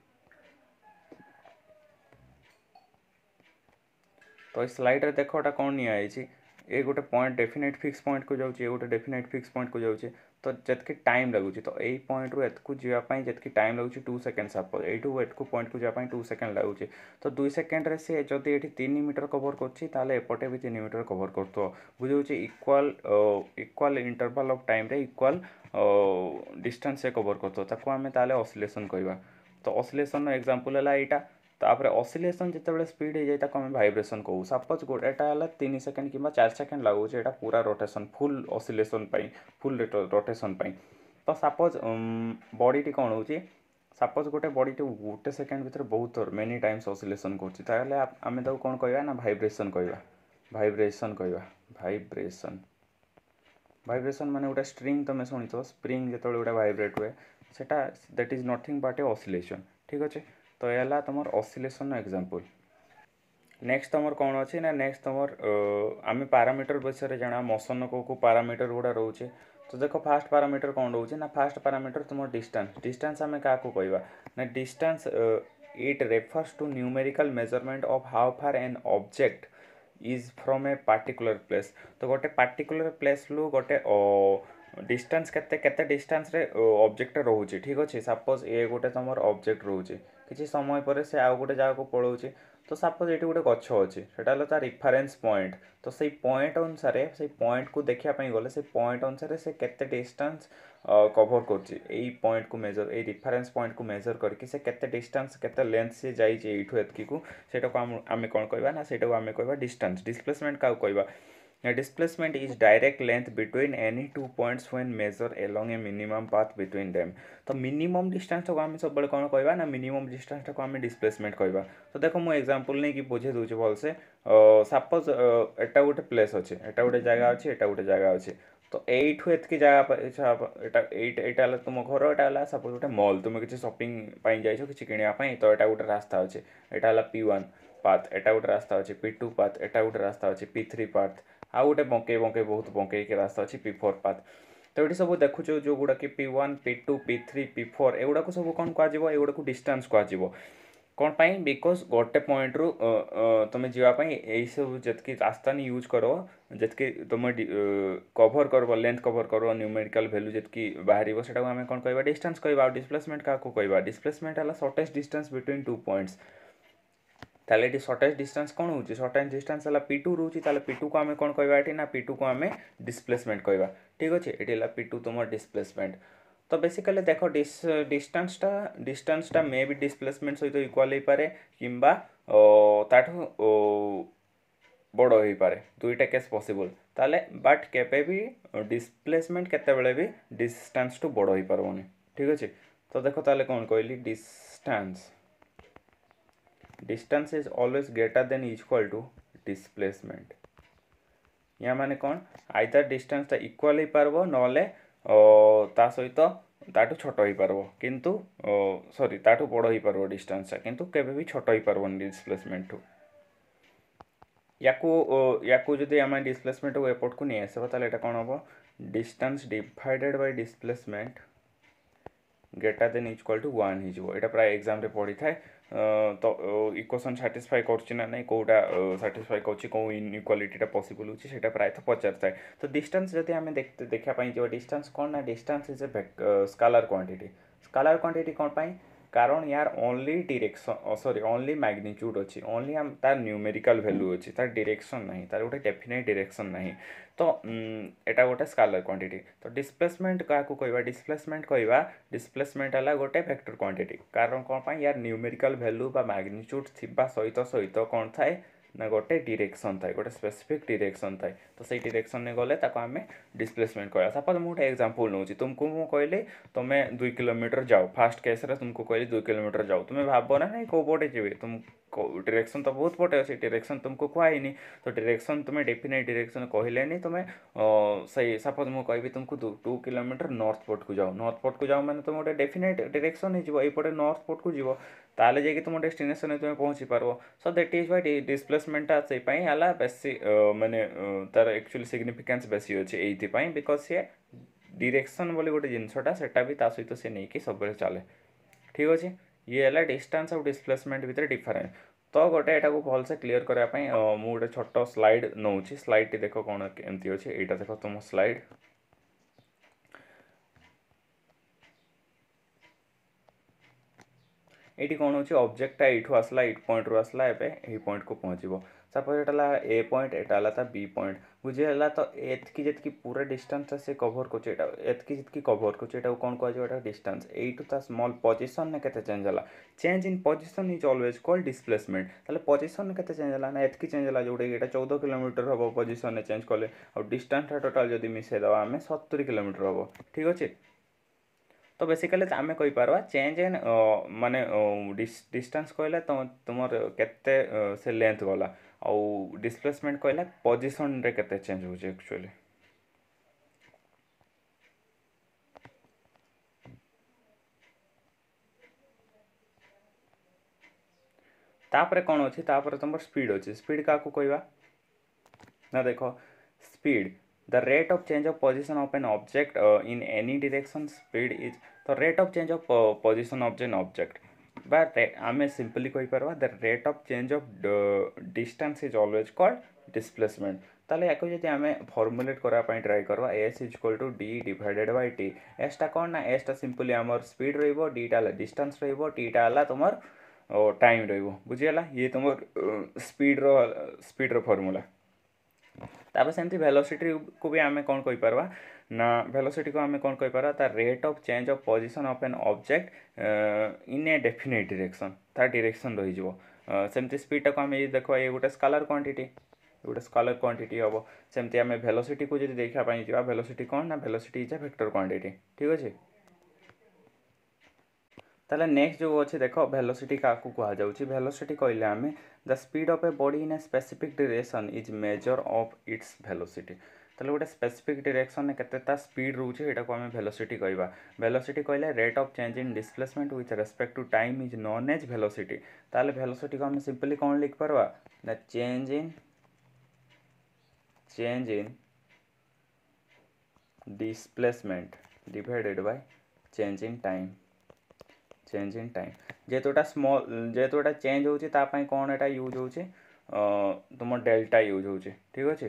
ତ ଏଇ ସ୍ଲାଇଡ଼୍ରେ ଦେଖ ଏଇଟା କ'ଣ ନିଆହେଇଛି ये गोटे पॉइंट डेफिनेट फिक्स पॉइंट को जाऊँच ये गोटे डेफिनेट फिक्स पॉइंट को जाऊँच तो जितक टाइम लगुच तो यही पॉइंट रूक जावाई जितकी टाइम लगुच टू सेकेंड सब यू पॉइंट को जावाई टू सेकेंड लगुच तो दुई सेकेंड में सी जदि ये तीन मीटर कवर करपटे भी तीन मीटर कवर कर बुझे equal equal interval of time equal distance से कवर करें तो असिलेसन कह तो असिलेसन एक्जामपल है यहाँ तापर असिलेसन जो स्पीड हो जाए आम भाइब्रेसन कहू सपोज तो um, गोटे तीन सेकेंड कि चार सेकेंड लगू यहाँ पूरा rotation full oscillation full rotation तो सपोज बडीट कौन हो सपोज गोटे बडीट गोटे सेकेंड भर बहुत थोर मेनी टाइम्स असिलेसन करें तो कह भाइब्रेसन कह भाइब्रेसन कह भाइब्रेसन भाइब्रेसन मैंने गोटे स्ट्रिंग तुम शुणी स्प्रिंग जो गोटे भाइब्रेट हुए that is nothing but a ठीक अच्छे তো ଏ ହେଲା ତୁମର ଅସିଲେସନ୍ର ଏକ୍ଜାମ୍ପଲ୍ ନେକ୍ସଟ ତୁମର କ'ଣ ଅଛି ନା ନେକ୍ସଟ ତୁମର ଆମେ ପାରାମିଟର ବିଷୟରେ ଜାଣା ମସନର କେଉଁ କେଉଁ ପାରାମିଟର ଗୁଡ଼ା ରହୁଛି ତ ଦେଖ ଫାର୍ଷ୍ଟ ପାରାମିଟର କ'ଣ ରହୁଛି ନା ଫାର୍ଷ୍ଟ ପାରାମିଟର ତୁମର ଡିଷ୍ଟାନ୍ସ ଡିଷ୍ଟାନ୍ସ ଆମେ କାହାକୁ କହିବା ନା distance it refers to numerical measurement of how far an object is from a particular place तो गोटे particular place लु गोटे डिस्टेंस केते केते डिस्टेंस रे ऑब्जेक्ट रोचे ठीक अच्छे सपोज ए गोटे तुम ऑब्जेक्ट रोचे କିଛି ସମୟ ପରେ ସେ ଆଉ ଗୋଟେ ଜାଗାକୁ ପଳାଉଛି ତ ସପୋଜ୍ ଏଇଠି ଗୋଟେ ଗଛ ଅଛି ସେଇଟା ହେଲା ତା ରିଫରେନ୍ସ ପଏଣ୍ଟ ତ ସେଇ ପଏଣ୍ଟ ଅନୁସାରେ ସେଇ ପଏଣ୍ଟକୁ ଦେଖିବା ପାଇଁ ଗଲେ ସେଇ ପଏଣ୍ଟ ଅନୁସାରେ ସେ କେତେ ଡିଷ୍ଟାନ୍ସ କଭର କରୁଛି ଏଇ ପଏଣ୍ଟକୁ ମେଜର ଏଇ ରିଫରେନ୍ସ ପଏଣ୍ଟକୁ ମେଜର କରିକି ସେ କେତେ ଡିଷ୍ଟାନ୍ସ କେତେ ଲେନ୍ଥ ସେ ଯାଇଛି ଏଇଠୁ ଏତିକିକୁ ସେଇଟାକୁ ଆମେ କ'ଣ କହିବା ନା ସେଇଟାକୁ ଆମେ କହିବା ଡିଷ୍ଟାନ୍ସ ଡିସପ୍ଲେସମେଣ୍ଟ କାହାକୁ କହିବା Now displacement is direct length between any two points when measured along a minimum path between them. तो मिनिमम distance को आम सब बड़े कौन कहवा ना minimum को आम displacement कहवा तो देखो मु example नहीं कि बुझे दूचे भल सपोज एटा गोटे प्लेस अच्छे एटा गोटे जगह अच्छे एटा गोटे जगह अच्छे तो एठू एतकी जगह तुम घर एटाला सपोज गोटे मल तुम किसी सपिंग जाइ किसी किणापी तो एटा गोटे रास्ता अच्छे एटा पी वन पाथ एटा गोटे रास्ता अच्छे पी टू पाथ एटा गोटे रास्ता अच्छे पी थ्री पाथ आउ गए बंके बंके बहुत बंके रास्ता अच्छी पी फोर पाथ तो ये सब देखु जो गुड़ा कि P one P two P three P four एगुड़ा सब कौन कहगुड़ा डिस्टान्स कह कौन पाई? बिकज गोटे पॉइंट रु तुम्हें जीवापी यही सब जितकी रास्ता नहीं यूज कर जितक तुम कवर कर लेंथ कवर कर न्यूमेरिकल भैल्यू जितक बाहर से आम कौन कह डिस्टान्स कह डिसप्लेसमेंट क्या कह डिस्प्लेसमेंट है shortest distance between two points তাহলে এটি সর্টেজ ডিষ্টান্স কোণ হচ্ছে সর্টেজ ডিষ্টান্স হল পি টু রয়েছে তাহলে পি টু কু আমি কোণ কহবা এটি না পি টু কু আমি ডিসপ্লেসমেন্ট কহবা ঠিক আছে এটি হল পি টু তোমার ডিসপ্লেসমেন্ট তো বেসিক্যালি দেখো ডিষ্টান্সটা ডিষ্টান্সটা মে বি ডিসপ্লেসমেন্ট সহ ইকুয়াল হইপারে কিংবা তাঠু বড় হইপারে দুইটা কেস পসিবল তাহলে বাট কেবে বি ডিসপ্লেসমেন্ট কেতবে বি ডিষ্টান্স টু বড় হইপারবনি ঠিক আছে তো দেখো তাহলে কোণ কহিলি distance distance is always greater than equal to displacement या मैंने कौन आईतर डिस्टेंस टा इक्वल ही पार्ब ना सहित ताटू छोट हो पार्ब किंतु सॉरी ताटू बड़ ता पार्ब डिस्टेंसटा कि छोट हो पार्बन डिस्प्लेसमेंट टू या जी आम डिस्प्लेसमेंट को एपट को नहीं आसवा तो यहाँ कौन हम distance divided by displacement greater than equal to one हो प्राय एग्जाम पढ़ी थाए ତ ଇକ୍ୱେସନ୍ ସାଟିସ୍ଫାଏ କରୁଛି ନା ନାହିଁ କେଉଁଟା ସାଟିସ୍ଫାଏ କରୁଛି କେଉଁ ଇନ୍ଇକ୍ୱାଲିଟିଟା ପସିବଲ୍ ହେଉଛି ସେଇଟା ପ୍ରାୟତଃ ପଚାରିଥାଏ ତ ଡିଷ୍ଟାନ୍ସ ଯଦି ଆମେ ଦେଖିବା ପାଇଁ ଯିବା ଡିଷ୍ଟାନ୍ସ କ'ଣ ନା distance is a scalar quantity scalar quantity କ'ଣ ପାଇଁ কারণ ইয়ার only direction sorry only magnitude অছি অনলি তার ন্ୟୁমেরিকাল ভ্যালু অছি তার ডিরেকশন নাই তার গোটে ডেফিনেট ডিরেকশন নাই तो यहाँ गोटे स्कालर क्वांटिटी तो डिस्प्लेसमेंट क्या कह डिस्प्लेसमेंट कह डिस्प्लेसमेंट है गोटे फैक्टर क्वांटिटी कारण कौन यार न्यूमेरिकल भैल्यू बा मैग्निच्यूड थी सहित सहित कौन थाए ना गोटे डीरेक्शन थाए गोटे स्पेसीफिक डिरेक्शन थाए तो सही डिरेक्शन में गले आम डिसप्लेसमेंट कह सपोज मुझे एक्जामपल नौ तुमको मुझे तुम दुई कोमीटर जाओ फास्ट केस्रे तुमको कहली दुई कोमीटर जाओ तुम्हें भाव ना नहीं कौपटे जी तुम डीरेक्शन तो बहुत पटे अच्छे डीरेक्शन तुमको कहनी तो डीरेक्शन तुम्हें डेफिनेट डिरेक्शन कहले तुम से सपोज मुझे कहि तुमको टू किलोमीटर नर्थ पोर्ट को जाओ नर्थ पट को जाओ मैंने तुम गोटे डेफिनेट डीरेक्शन हो नर्थ पोर्ट को जीव ତାହେଲେ ଯାଇକି ତୁମ ଡେଷ୍ଟିନେସନରେ ତୁମେ ପହଞ୍ଚି ପାରିବ ସୋ ଦ୍ୟାଟ୍ ଇଜ୍ ହ୍ୱାଟ୍ ଡିସପ୍ଲେସମେଣ୍ଟଟା ସେଇପାଇଁ ହେଲା ବେଶୀ ମାନେ ତାର ଆକ୍ଚୁଆଲି ସିଗ୍ନିଫିକାନ୍ସ ବେଶୀ ଅଛି ଏଇଥିପାଇଁ ବିକଜ୍ ସିଏ ଡିରେକ୍ସନ୍ ବୋଲି ଗୋଟେ ଜିନିଷଟା ସେଟା ବି ତା ସହିତ ସେ ନେଇକି ସବୁବେଳେ ଚାଲେ ଠିକ୍ ଅଛି ଇଏ ହେଲା ଡିଷ୍ଟାନ୍ସ ଆଉ ଡିସପ୍ଲେସମେଣ୍ଟ ଭିତରେ ଡିଫରେନ୍ସ ତ ଗୋଟେ ଏଟାକୁ ଭଲସେ କ୍ଲିଅର କରିବା ପାଇଁ ମୁଁ ଗୋଟେ ଛୋଟ ସ୍ଲାଇଡ଼ ନେଉଛି ସ୍ଲାଇଡ଼ଟି ଦେଖ କ'ଣ କେମିତି ଅଛି ଏଇଟା ଦେଖ ତୁମ ସ୍ଲାଇଡ଼ ଏଇଠି କ'ଣ ହେଉଛି ଅବଜେକ୍ଟଟା ଏଇଠୁ ଆସିଲା ଏଇ ପଏଣ୍ଟରୁ ଆସିଲା ଏବେ ଏହି ପଏଣ୍ଟକୁ ପହଞ୍ଚିବ ସପୋଜ୍ ଏଇଟା ହେଲା ଏ ପଏଣ୍ଟ ଏଇଟା ହେଲା ତା ବି ପଏଣ୍ଟ ବୁଝିହେଲା ତ ଏତିକି ଯେତିକି ପୁରା ଡିଷ୍ଟାନ୍ସଟା ସେ କଭର୍ କରୁଛି ଏଇଟା ଏତିକି ଯେତିକି କଭର୍ କରୁଛି ଏଇଟାକୁ କ'ଣ କୁହାଯିବ ଏଇଟା ଡିଷ୍ଟାନ୍ସ ଏଇଠୁ ତା ସ୍ମଲ୍ ପଜିସନ୍ରେ କେତେ ଚେଞ୍ଜ ହେଲା change in position is always call displacement ତାହେଲେ ପଜିସନ୍ରେ କେତେ ଚେଞ୍ଜ ହେଲା ନା ଏତିକି ଚେଞ୍ଜ ହେଲା ଯେଉଁଟାକି ଏଇଟା ଚଉଦ କିଲୋମିଟର ହେବ ପଜିସନ୍ରେ ଚେଞ୍ଜ କଲେ ଆଉ ଡିଷ୍ଟାନ୍ସଟା ଟୋଟାଲ୍ ଯଦି ମିଶାଇଦେବା ଆମେ ସତୁରି କିଲୋମିଟର ହେବ ଠିକ୍ ଅଛି तो बेसिकली आम कही कहीपर चेज इन मानने डिस्टास् कहला तो तुम लेंथ गला आउ डिस्प्लेसमेंट कहला पोजिशन केेज होचुअली तापर कौन अच्छी तापर तुम स्पीड अच्छे स्पीड क्या कह देख speed the rate of change of position of an object uh, in any direction speed is the rate of change of uh, position of an object ବା ଆମେ ସିମ୍ପଲି କହିପାରିବା the rate of change of distance is always called displacement ତାହେଲେ ୟାକୁ ଯଦି ଆମେ formulate କରିବା ପାଇଁ try କରିବା S is equal to D divided by T ଏସ୍ଟା କ'ଣ ନା ଏସ୍ଟା ସିମ୍ପଲି ଆମର ସ୍ପିଡ୍ ରହିବ ଡିଟା ହେଲା ଡିଷ୍ଟାନ୍ସ ରହିବ ଟିଟା ହେଲା ତୁମର ଟାଇମ୍ ରହିବ ବୁଝିଗଲା ଇଏ ତୁମର ସ୍ପିଡ଼୍ର ସ୍ପିଡ଼୍ର ଫର୍ମୁଲା ତାପରେ ସେମିତି ଭେଲୋସିଟିକୁ ବି ଆମେ କ'ଣ କହିପାରିବା ନା ଭେଲୋସିଟିକୁ ଆମେ କ'ଣ କହିପାରିବା ତା rate of change of position of an object in a definite direction ତା ଡିରେକ୍ସନ୍ ରହିଯିବ ସେମିତି ସ୍ପିଡ଼୍ଟାକୁ ଆମେ ଯଦି ଦେଖିବା ଇଏ ଗୋଟେ ସ୍କାଲାର୍ କ୍ୱାଣ୍ଟିଟି ଗୋଟେ ସ୍କାଲାର୍ କ୍ୱାଣ୍ଟିଟି ହେବ ସେମିତି ଆମେ ଭେଲୋସିଟିକୁ ଯଦି ଦେଖିବା ପାଇଁ ଯିବା ଭେଲୋସିଟି କ'ଣ ନା velocity is a vector quantity ଠିକ୍ ଅଛି तेल नेक्स्ट जो अच्छे देख भेलोसीटी क्या कहुच्छे भेलोसीटी कहे आम the speed of a body in a specific direction is measure of its velocity तेल गोटे स्पेसीफिक डिरेक्शन के स्पीड रोचे यहाँ आम भेलोसीटी कह भेलोसीटी कहले rate of chase in displacement oath respect to time is none as velocity तेल velocity को आम सिंपली कौन लिख पार the chase in chase in displacement divided by chase in time change in time जेहेतु small जेहेतु change होउची ता एटा यूज होउची तुम डेल्टा यूज होउची ठीक अछि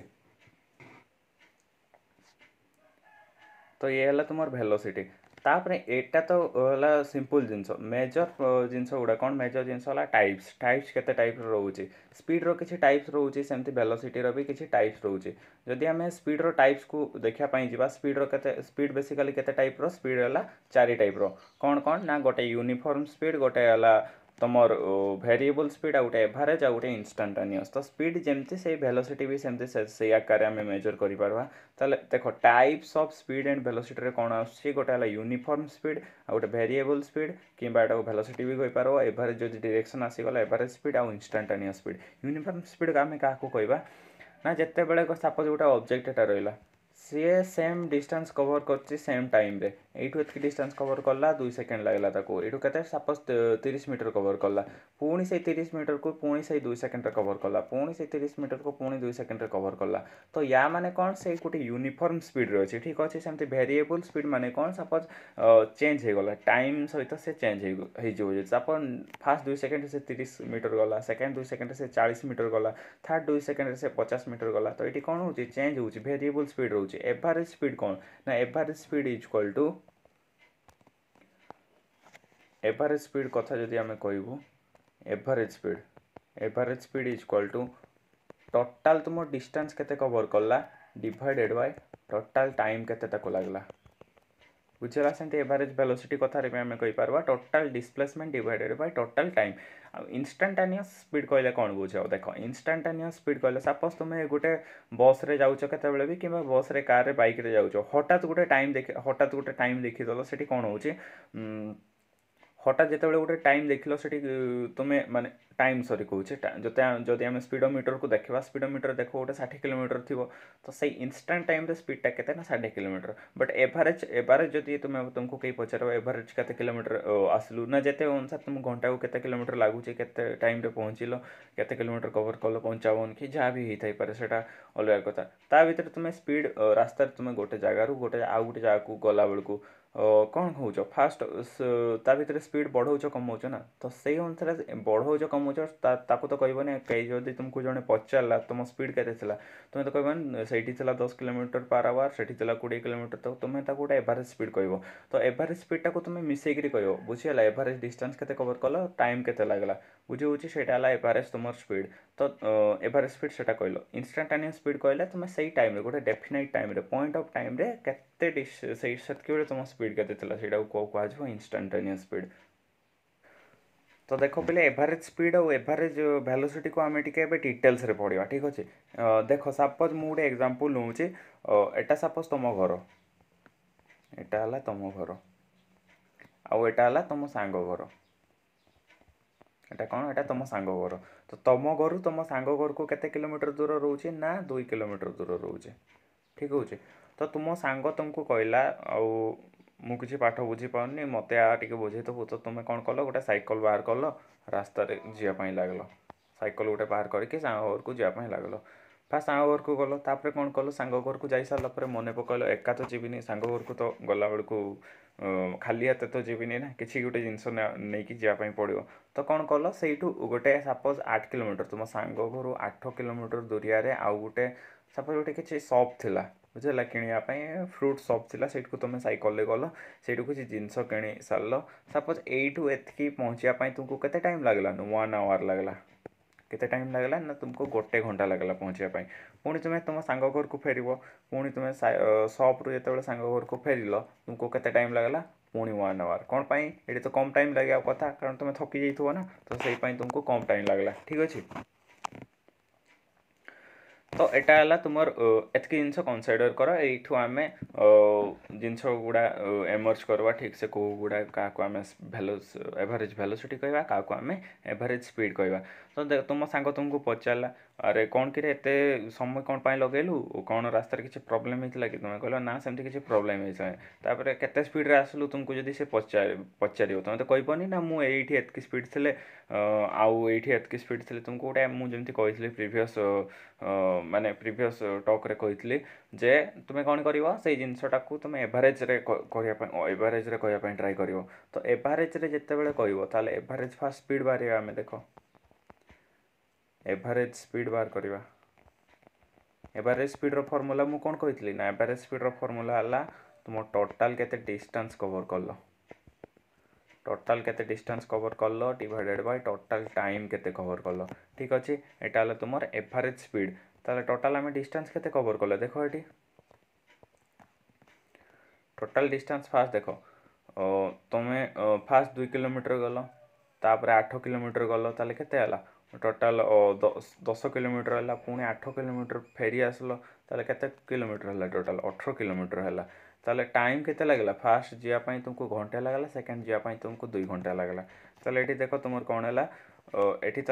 तो ये है तुम्हार भेलोसीटी ତାପରେ ଏଇଟା ତ ହେଲା ସିମ୍ପଲ୍ ଜିନିଷ ମେଜର୍ ଜିନିଷ ଗୁଡ଼ା କ'ଣ ମେଜର୍ ଜିନିଷ ହେଲା ଟାଇପ୍ସ ଟାଇପ୍ସ କେତେ ଟାଇପ୍ର ରହୁଛି ସ୍ପିଡ଼୍ର କିଛି ଟାଇପ୍ସ ରହୁଛି ସେମିତି ଭେଲୋସିଟିର ବି କିଛି ଟାଇପ୍ସ ରହୁଛି ଯଦି ଆମେ ସ୍ପିଡ଼୍ର ଟାଇପ୍ସକୁ ଦେଖିବା ପାଇଁ ଯିବା ସ୍ପିଡ଼୍ର କେତେ ସ୍ପିଡ଼୍ ବେସିକାଲି କେତେ ଟାଇପ୍ର ସ୍ପିଡ଼୍ ହେଲା ଚାରି ଟାଇପ୍ର କ'ଣ କ'ଣ ନା ଗୋଟେ ୟୁନିଫର୍ମ ସ୍ପିଡ଼୍ ଗୋଟେ ହେଲା তোমার ভ্যারিয়েবল স্পিড আউ গোটে এভারেজ আউ গোটে ইনস্টাটানিয়স তো স্পিড যেমতি সেই ভেলোসিটি বি সেমতি সেই আকারে আমি মেজর করিপারবা তাহলে দেখ টাইপস অফ স্পিড এন্ড ভেলোসিটিরে কোণ আসছে গোটে হল ইউনিফর্ম স্পিড আউ গোটে ভ্যারিয়েবল স্পিড কিংবা এটা ভেলোসিটি বি কইপারব এভারেজ যদি ডিরেকশন আসিগলা এভারেজ স্পিড আউ ইনস্টাটানিয়স স্পিড ইউনিফর্ম স্পিড আমি কাহাকু কইবা ନା ଯେତେବେଳେ ସପୋଜ୍ ଗୋଟେ ଅବଜେକ୍ଟ ଏଟା ରହିଲା ସିଏ ସେମ୍ ଡିଷ୍ଟାନ୍ସ କଭର୍ କରୁଛି ସେମ୍ ଟାଇମ୍ରେ ଏଇଠୁ ଏତିକି ଡିଷ୍ଟାନ୍ସ କଭର୍ କଲା ଦୁଇ ସେକେଣ୍ଡ ଲାଗିଲା ତାକୁ ଏଇଠୁ କେତେ ସପୋଜ୍ ତିରିଶ ମିଟର କଭର୍ କଲା ପୁଣି ସେଇ ତିରିଶ ମିଟରକୁ ପୁଣି ସେଇ ଦୁଇ ସେକେଣ୍ଡରେ କଭର୍ କଲା ପୁଣି ସେଇ ତିରିଶ ମିଟରକୁ ପୁଣି ଦୁଇ ସେକେଣ୍ଡରେ କଭର୍ କଲା ତ ୟା ମାନେ କ'ଣ ସେଇ ଗୋଟେ ୟୁନିଫର୍ମ ସ୍ପିଡ଼୍ରେ ଅଛି ଠିକ୍ ଅଛି ସେମିତି ଭେରିଏବୁଲ୍ ସ୍ପିଡ଼୍ ମାନେ କ'ଣ ସପୋଜ୍ ଚେଞ୍ଜ ହୋଇଗଲା ଟାଇମ୍ ସହିତ ସେ ଚେଞ୍ଜ ହେଇଯିବ ଯଦି ସପୋଜ୍ ଫାର୍ଷ୍ଟ ଦୁଇ ସେକେଣ୍ଡରେ ସେ ତିରିଶ ମିଟର ଗଲା ସେକେଣ୍ଡ ଦୁଇ ସେକେଣ୍ଡରେ ସେ ଚାଳିଶ ମିଟର ଗଲା ଥାର୍ଡ଼ ଦୁଇ ସେକେଣ୍ଡରେ ସେ ପଚାଶ ମିଟର ଗଲା ତ ଏଇଠି କ'ଣ ହେଉଛି ଚେଞ୍ଜ ହେଉଛି ଭେରିଏବୁଲ୍ ସ୍ପିଡ଼୍ ରହୁଛି ଏଭରେଜ୍ ସ୍ପିଡ଼୍ କ'ଣ ନା average speed is equal to average speed কথা যদি আমি কইবু average speed average speed is equal to total ତୁମ ଡିଷ୍ଟାନ୍ସ କେତେ କଭର୍ କଲା ଡିଭାଇଡ଼େଡ଼୍ ବାଏ ଟୋଟାଲ୍ ଟାଇମ୍ କେତେ ତାକୁ ଲାଗିଲା ବୁଝିଲା ସେମିତି ଏଭରେଜ୍ ଭେଲୋସିଟି କଥାରେ ବି ଆମେ କହିପାରିବା total displacement divided by total time ଆଉ ଇନଷ୍ଟାଣ୍ଟାନିୟସ୍ ସ୍ପିଡ୍ କହିଲେ କ'ଣ ବୁଝାଅ ଦେଖ ଇନଷ୍ଟାଣ୍ଟାନିୟସ୍ ସ୍ପିଡ୍ କହିଲେ ସପୋଜ୍ ତୁମେ ଗୋଟେ ବସ୍ରେ ଯାଉଛ କେତେବେଳେ ବି କିମ୍ବା ବସ୍ରେ କାର୍ରେ ବାଇକ୍ରେ ଯାଉଛ ହଠାତ୍ ଗୋଟେ ଟାଇମ୍ ଦେଖି ହଠାତ୍ ଗୋଟେ ଟାଇମ୍ ଦେଖିଦେଲ ସେଠି କ'ଣ ହେଉଛି हटात जो गोटे टाइम देख ली तुम्हें मानते टाइम सरी कौचे जो जब आम स्पीडोमीटर को देखा स्पीडोमीटर देखो गोटे षाठी किलोमीटर थी तो सही इनस्टांट टाइम स्पीडा के षाठी किलोमीटर बट एवरेज एवरेज जदि तुम तुमको कहीं पचार एवरेज के किलोमीटर आसलु ना जिते अनुसार तुम घंटा को कैसे किलोमीटर लगुचे के टाइम पहुँचल केत किलोमीटर कवर कल पंचावन कि जहाँ भी होता पारे से अलग कथा ता तुम स्पीड रास्त तुम गोटे जगार गोटे आउ गोटे जगह गला बेलू କ'ଣ ହେଉଛ ଫାଷ୍ଟ ତା ଭିତରେ ସ୍ପିଡ଼ ବଢ଼ାଉଛ କମାଉଛ ନା ତ ସେଇ ଅନୁସାରେ ବଢ଼ାଉଛ କମାଉଛ ତାକୁ ତ କହିବନି କେହି ଯଦି ତୁମକୁ ଜଣେ ପଚାରିଲା ତୁମ ସ୍ପିଡ଼ କେତେ ଥିଲା ତୁମେ ତ କହିବନି ସେଇଠି ଥିଲା ଦଶ କିଲୋମିଟର ପାର୍ ଆୱାର ସେଠି ଥିଲା କୋଡ଼ିଏ କିଲୋମିଟର ତ ତୁମେ ତାକୁ ଗୋଟେ ଏଭରେଜ ସ୍ପିଡ଼ କହିବ ତ ଏଭରେଜ ସ୍ପିଡ଼ଟାକୁ ତୁମେ ମିଶାଇକିରି କହିବ ବୁଝିଗଲା ଏଭରେଜ ଡିଷ୍ଟାନ୍ସ କେତେ କଭର କଲ ଟାଇମ୍ କେତେ ଲାଗିଲା ବୁଝି ହେଉଛି ସେଇଟା ହେଲା ଏଭରେଜ ତୁମର ସ୍ପିଡ଼ ତ ଏଭରେଜ ସ୍ପିଡ଼ ସେଇଟା କହିଲ ଇନଷ୍ଟାଣ୍ଟାନିୟସ୍ ସ୍ପିଡ଼ କହିଲେ ତୁମେ ସେଇ ଟାଇମ୍ରେ ଗୋଟେ ଡେଫିନାଇଟ୍ ଟାଇମ୍ରେ ପଏଣ୍ଟ ଅଫ୍ ଟାଇମ୍ରେ କେତେ ଏତେ ସେଇ ସେତିକିବେଳେ ତୁମ ସ୍ପିଡ଼୍ କେତେ ଥିଲା ସେଇଟାକୁ କୁହାଯିବ ଇନଷ୍ଟାଣ୍ଟାନିୟସ୍ ସ୍ପିଡ଼୍ ତ ଦେଖ ପିଲେ ଏଭରେଜ୍ ସ୍ପିଡ଼୍ ଆଉ ଏଭରେଜ୍ ଭେଲୋସିଟିକୁ ଆମେ ଟିକେ ଏବେ ଡିଟେଲ୍ସରେ ପଢ଼ିବା ଠିକ୍ ଅଛି ଦେଖ ସପୋଜ୍ ମୁଁ ଗୋଟେ ଏକ୍ଜାମ୍ପଲ୍ ନେଉଛି ଏଇଟା ସପୋଜ୍ ତୁମ ଘର ଏଇଟା ହେଲା ତୁମ ଘର ଆଉ ଏଇଟା ହେଲା ତୁମ ସାଙ୍ଗ ଘର ଏଇଟା କ'ଣ ଏଇଟା ତୁମ ସାଙ୍ଗ ଘର ତ ତୁମ ଘରୁ ତୁମ ସାଙ୍ଗ ଘରକୁ କେତେ କିଲୋମିଟର ଦୂର ରହୁଛି ନା ଦୁଇ କିଲୋମିଟର ଦୂର ରହୁଛି ଠିକ୍ ହେଉଛି ତ ତୁମ ସାଙ୍ଗ ତୁମକୁ କହିଲା ଆଉ ମୁଁ କିଛି ପାଠ ବୁଝିପାରୁନି ମୋତେ ଆ ଟିକେ ବୁଝେଇଦେବୁ ତ ତୁମେ କ'ଣ କଲ ଗୋଟେ ସାଇକେଲ ବାହାର କଲ ରାସ୍ତାରେ ଯିବା ପାଇଁ ଲାଗିଲ ସାଇକେଲ ଗୋଟେ ବାହାର କରିକି ସାଙ୍ଗ ଘରକୁ ଯିବା ପାଇଁ ଲାଗିଲ ଫାଷ୍ଟ ସାଙ୍ଗ ଘରକୁ ଗଲ ତା'ପରେ କ'ଣ କଲ ସାଙ୍ଗ ଘରକୁ ଯାଇସାରିଲା ପରେ ମନେ ପକାଇଲ ଏକା ତ ଯିବିନି ସାଙ୍ଗ ଘରକୁ ତ ଗଲାବେଳକୁ ଖାଲି ହାତେ ତ ଯିବିନି ନା କିଛି ଗୋଟେ ଜିନିଷ ନେଇକି ଯିବା ପାଇଁ ପଡ଼ିବ ତ କ'ଣ କଲ ସେଇଠୁ ଗୋଟେ ସପୋଜ୍ ଆଠ କିଲୋମିଟର ତୁମ ସାଙ୍ଗ ଘରୁ ଆଠ କିଲୋମିଟର ଦୂରିଆରେ ଆଉ ଗୋଟେ ସପୋଜ୍ ଗୋଟେ କିଛି ସପ୍ ଥିଲା बुझेगा किणवाई फ्रूट सप थी सेठ को सैकल गल से किसी जिन कि सारल सपोज यू एतिक पहुँचाप तुमको केत टाइम लगलान वन आवर लगला केत टाइम लगला ना तुमको गोटे घंटा लगला पहुँचापी पुणी तुम्हें तुम सांग घर को फेर पुणी तुम्हें सप्रु जो सांग घर को फेर तुमको केत टाइम लगला पुणी वन आवर कौन पर कम टाइम लगे कथ कारण तुम थकी जाइना तो से तुमको कम टाइम लगला ठीक अच्छे तो यहाँ है तुम एतक जिन कनसीडर कर यू आम जिनस गुड़ा एमर्ज करवा ठीक से कौ गुड़ा क्या आम एभरेज भैलोसीटी कह क्या आम एभरेज स्पीड कह तो देख तुम सांग तुमको पचारा अरे कौन कि समय कौन पर लगेलु कौन रास्त किसी प्रोब्लेम होता कि तुम्हें कह ना से किसी प्रोब्लेम होता है कते स्पीड आसलू तुमको जी से पचार पचार तुम्हें ना मुझे एतक स्पीड थे आउ ये एतक स्पीड थे तुमको गोटे मुझे कही प्रिभस ମାନେ ପ୍ରିଭିୟସ୍ ଟକ୍ରେ କହିଥିଲି ଯେ ତୁମେ କ'ଣ କରିବ ସେଇ ଜିନିଷଟାକୁ ତୁମେ ଏଭାରେଜ୍ରେ କହିବା ପାଇଁ ଏଭାରେଜ୍ରେ କହିବା ପାଇଁ ଟ୍ରାଏ କରିବ ତ ଏଭାରେଜ୍ରେ ଯେତେବେଳେ କହିବ ତାହେଲେ ଏଭାରେଜ୍ ଫାଷ୍ଟ ସ୍ପିଡ଼୍ ବାହାରିବା ଆମେ ଦେଖ ଏଭାରେଜ୍ ସ୍ପିଡ଼୍ ବାହାର କରିବା ଏଭାରେଜ୍ ସ୍ପିଡ଼୍ର ଫର୍ମୁଲା ମୁଁ କ'ଣ କହିଥିଲି ନା ଏଭାରେଜ୍ ସ୍ପିଡ଼୍ର ଫର୍ମୁଲା ହେଲା ତୁମ ଟୋଟାଲ୍ କେତେ ଡିଷ୍ଟାନ୍ସ କଭର୍ କଲ ଟୋଟାଲ୍ କେତେ ଡିଷ୍ଟାନ୍ସ କଭର୍ କଲ ଡିଭାଇଡ଼େଡ଼୍ ବାଇ ଟୋଟାଲ୍ ଟାଇମ୍ କେତେ କଭର୍ କଲ ଠିକ୍ ଅଛି ଏଇଟା ହେଲା ତୁମର ଏଭରେଜ୍ ସ୍ପିଡ଼୍ ତାହେଲେ ଟୋଟାଲ୍ ଆମେ ଡିଷ୍ଟାନ୍ସ କେତେ କଭର୍ କଲେ ଦେଖ ଏଠି ଟୋଟାଲ୍ ଡିଷ୍ଟାନ୍ସ ଫାଷ୍ଟ ଦେଖ ତୁମେ ଫାଷ୍ଟ ଦୁଇ କିଲୋମିଟର ଗଲ ତାପରେ ଆଠ କିଲୋମିଟର ଗଲ ତାହେଲେ କେତେ ହେଲା ଟୋଟାଲ୍ ଦଶ କିଲୋମିଟର ହେଲା ପୁଣି ଆଠ କିଲୋମିଟର ଫେରି ଆସିଲ ତାହେଲେ କେତେ କିଲୋମିଟର ହେଲା ଟୋଟାଲ୍ ଅଠର କିଲୋମିଟର ହେଲା तेल टाइम के लगला फास्ट जीवाई तुमको घंटे लगला सेकेंड जीवाई तुमको दुई घंटे लगे तो ये देख तुम कौन है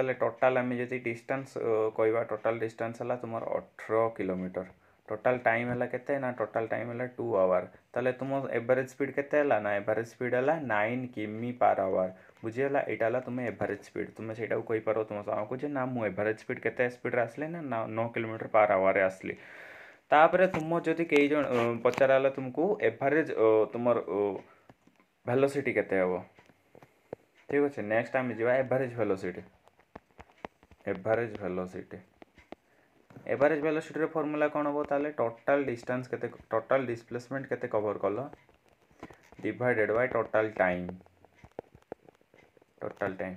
ये टोटाल आम जो डिस्टान्स कह टोटाल डिस्टान्स है तुम अठर कोमीटर टोटाल टाइम है के टोटाल टाइम है टू आवर तेल तुम एवरेज स्पीड के एवरेज स्पीड है नाइन किमी पार आवर बुझेगा यहाँ है तुम एवरेज स्पीड तुम से पार तुम सामने को ना मुझ एवरेज स्पीड के स्पीड्रे आसली ना नौ किलोमीटर पार आवर आसली ତାପରେ ତୁମ ଯଦି କେହି ଜଣ ପଚରା ହେଲା ତୁମକୁ ଏଭରେଜ୍ ତୁମର ଭେଲୋସିଟି କେତେ ହେବ ଠିକ୍ ଅଛି ନେକ୍ସଟ୍ ଆମେ ଯିବା average velocity average velocity average velocity formula कौन हम ताले टोटल डिस्टेंस के टोटल डिस्प्लेसमेंट के कवर कल divided by total time total time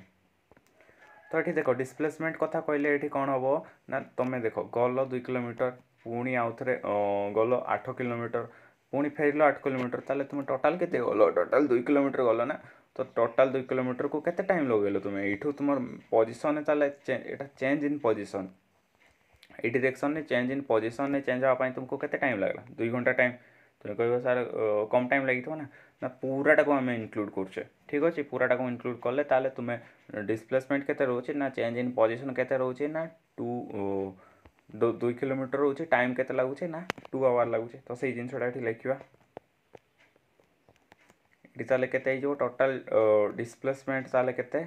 ତ ଏଠି ଦେଖ ଡିସପ୍ଲେସମେଣ୍ଟ କଥା କହିଲେ ଏଠି କ'ଣ ହେବ ନା ତୁମେ ଦେଖ ଗଲ ଦୁଇ କିଲୋମିଟର ପୁଣି ଆଉଥରେ ଗଲ ଆଠ କିଲୋମିଟର ପୁଣି ଫେରିଲ ଆଠ କିଲୋମିଟର ତାହେଲେ ତୁମେ ଟୋଟାଲ୍ କେତେ ଗଲ ଟୋଟାଲ୍ ଦୁଇ କିଲୋମିଟର ଗଲ ନା ତ ଟୋଟାଲ୍ ଦୁଇ କିଲୋମିଟରକୁ କେତେ ଟାଇମ୍ ଲଗେଇଲ ତୁମେ ଏଇଠୁ ତୁମର ପୋଜିସନ୍ ତାହେଲେ ଏଇଟା ଚେଞ୍ଜ ଇନ୍ ପୋଜିସନ୍ ଏଇ ଡିରେକ୍ସନ୍ରେ ଚେଞ୍ଜ ଇନ୍ ପୋଜିସନ୍ରେ ଚେଞ୍ଜ ହେବା ପାଇଁ ତୁମକୁ କେତେ ଟାଇମ୍ ଲାଗିଲା ଦୁଇ ଘଣ୍ଟା ଟାଇମ୍ ତୁମେ କହିବ ସାର୍ କମ୍ ଟାଇମ୍ ଲାଗିଥିବ ନା ना पूरा टाक आम इनक्लूड करे ठीक अच्छे पूरा टाक इनक्लूड कले तुम्हें डिसप्लेसमेंट के रोचे ना चेंज इन पोजिशन के रोचे ना टू दुई कोमीटर रोचे टाइम के लगुचे ना टू आवर लगुचे तो सही जिनसा लिखा ये के टोटाल डिसप्लेसमेंट ताल के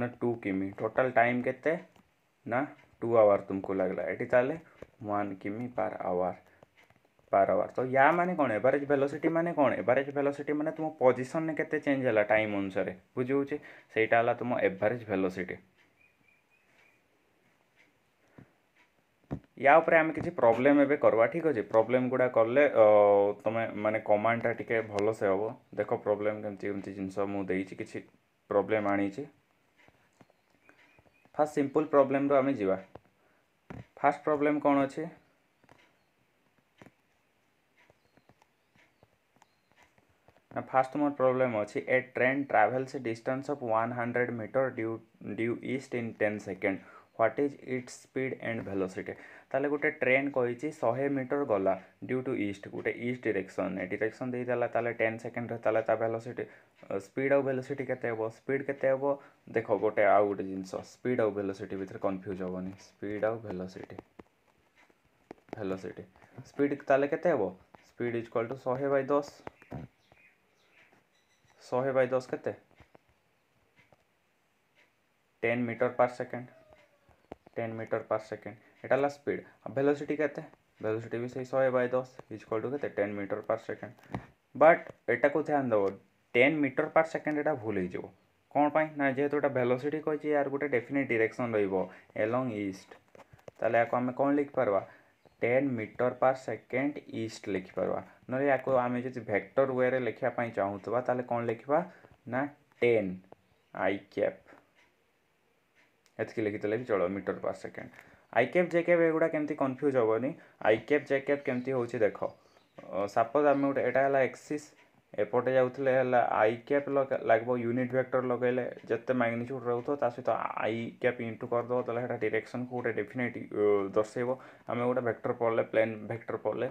ना टू किमी टोटाल टाइम के टू आवर तुमको लगला ये वन किमी पर आवर बार तो या मैंने कौन एवरेज भेलोसीटी मैंने कौन एवरेज भेलोसीटी मैंने तुम पोजिशन के चेंज है टाइम अनुसार बुझे से तुम एवरेज भेलोसीटी या उपरे आम किसी प्रोब्लेम एवं करवा ठीक अच्छे प्रोब्लेम गुड़ा कले तुम मानने कमांडटा टी से हे देख प्रोब्लेम कमी जिनस मुझे किसी प्रोब्लेम आनी फास्ट सिंपल प्रोब्लेम रु आम जावा फास्ट प्रोब्लेम कौन अच्छे फर्स्ट मोर प्रॉब्लम अच्छी a train travels distance of 100 metre due due east in 10 second what is its speed and velocity তাহলে গোটে ট্রেন কইছি শহে মিটর গলা ডিউ টু ইস্ট গোটে ইস্ট ডিরেকশন ডিরেকশন দিয়েদেলা তাহলে টেন সেকেন্ডরে তাহলে তা ভেলোসিটি স্পিড আউ ভেলোসিটি কেতে হব স্পিড কেতে হব দেখ গোটে আউ গোটে জিনিস স্পিড আউ ভেলোসিটি ভিতরে কনফ্যুজ হবনি স্পিড আউ ভেলোসিটি ভেলোসিটি স্পিড তাহলে কেতে হব স্পিড ইজ ইকুয়াল টু শহে বাই দশ शहे बै दस के ten metre per second ten metre per second एटाला स्पीड भेलोसीटी के भेलोसीटी भी सही शहे बै दस इजक्वाल टू के ten metre per second but एटा को ध्यान दबो टेन मीटर पर सेकेंड एटा भूल कौन पर ना जेहेतुटा भेलोसीटी कही यार गोटे डेफिनेट डिरेक्शन रलंग इस्ट तेल या कौन लिखिपरवा ten metre per second east लिखिपरवा ना या आम जो भेक्टर वे रे लिखा चाहूबा तेल कौन लिखा ना टेन आई कैप लिखी देखे चल metre per second I cap J cap एगुटा केमती कन्फ्यूज हम आई कैप जे कैप केमती हूँ देख सपोज आम गोटे यहाँ है एक्सीस एपटे जाऊ आई कैप लगे यूनिट भेक्टर लगे जिते मैग्निच्यूड रोथ सहित आई कैप इंटू करदेव तो डीरेक्शन को गोटे डेफिनेट दर्शेब आम गोटे भेक्टर पड़े प्लेन भेक्टर पड़े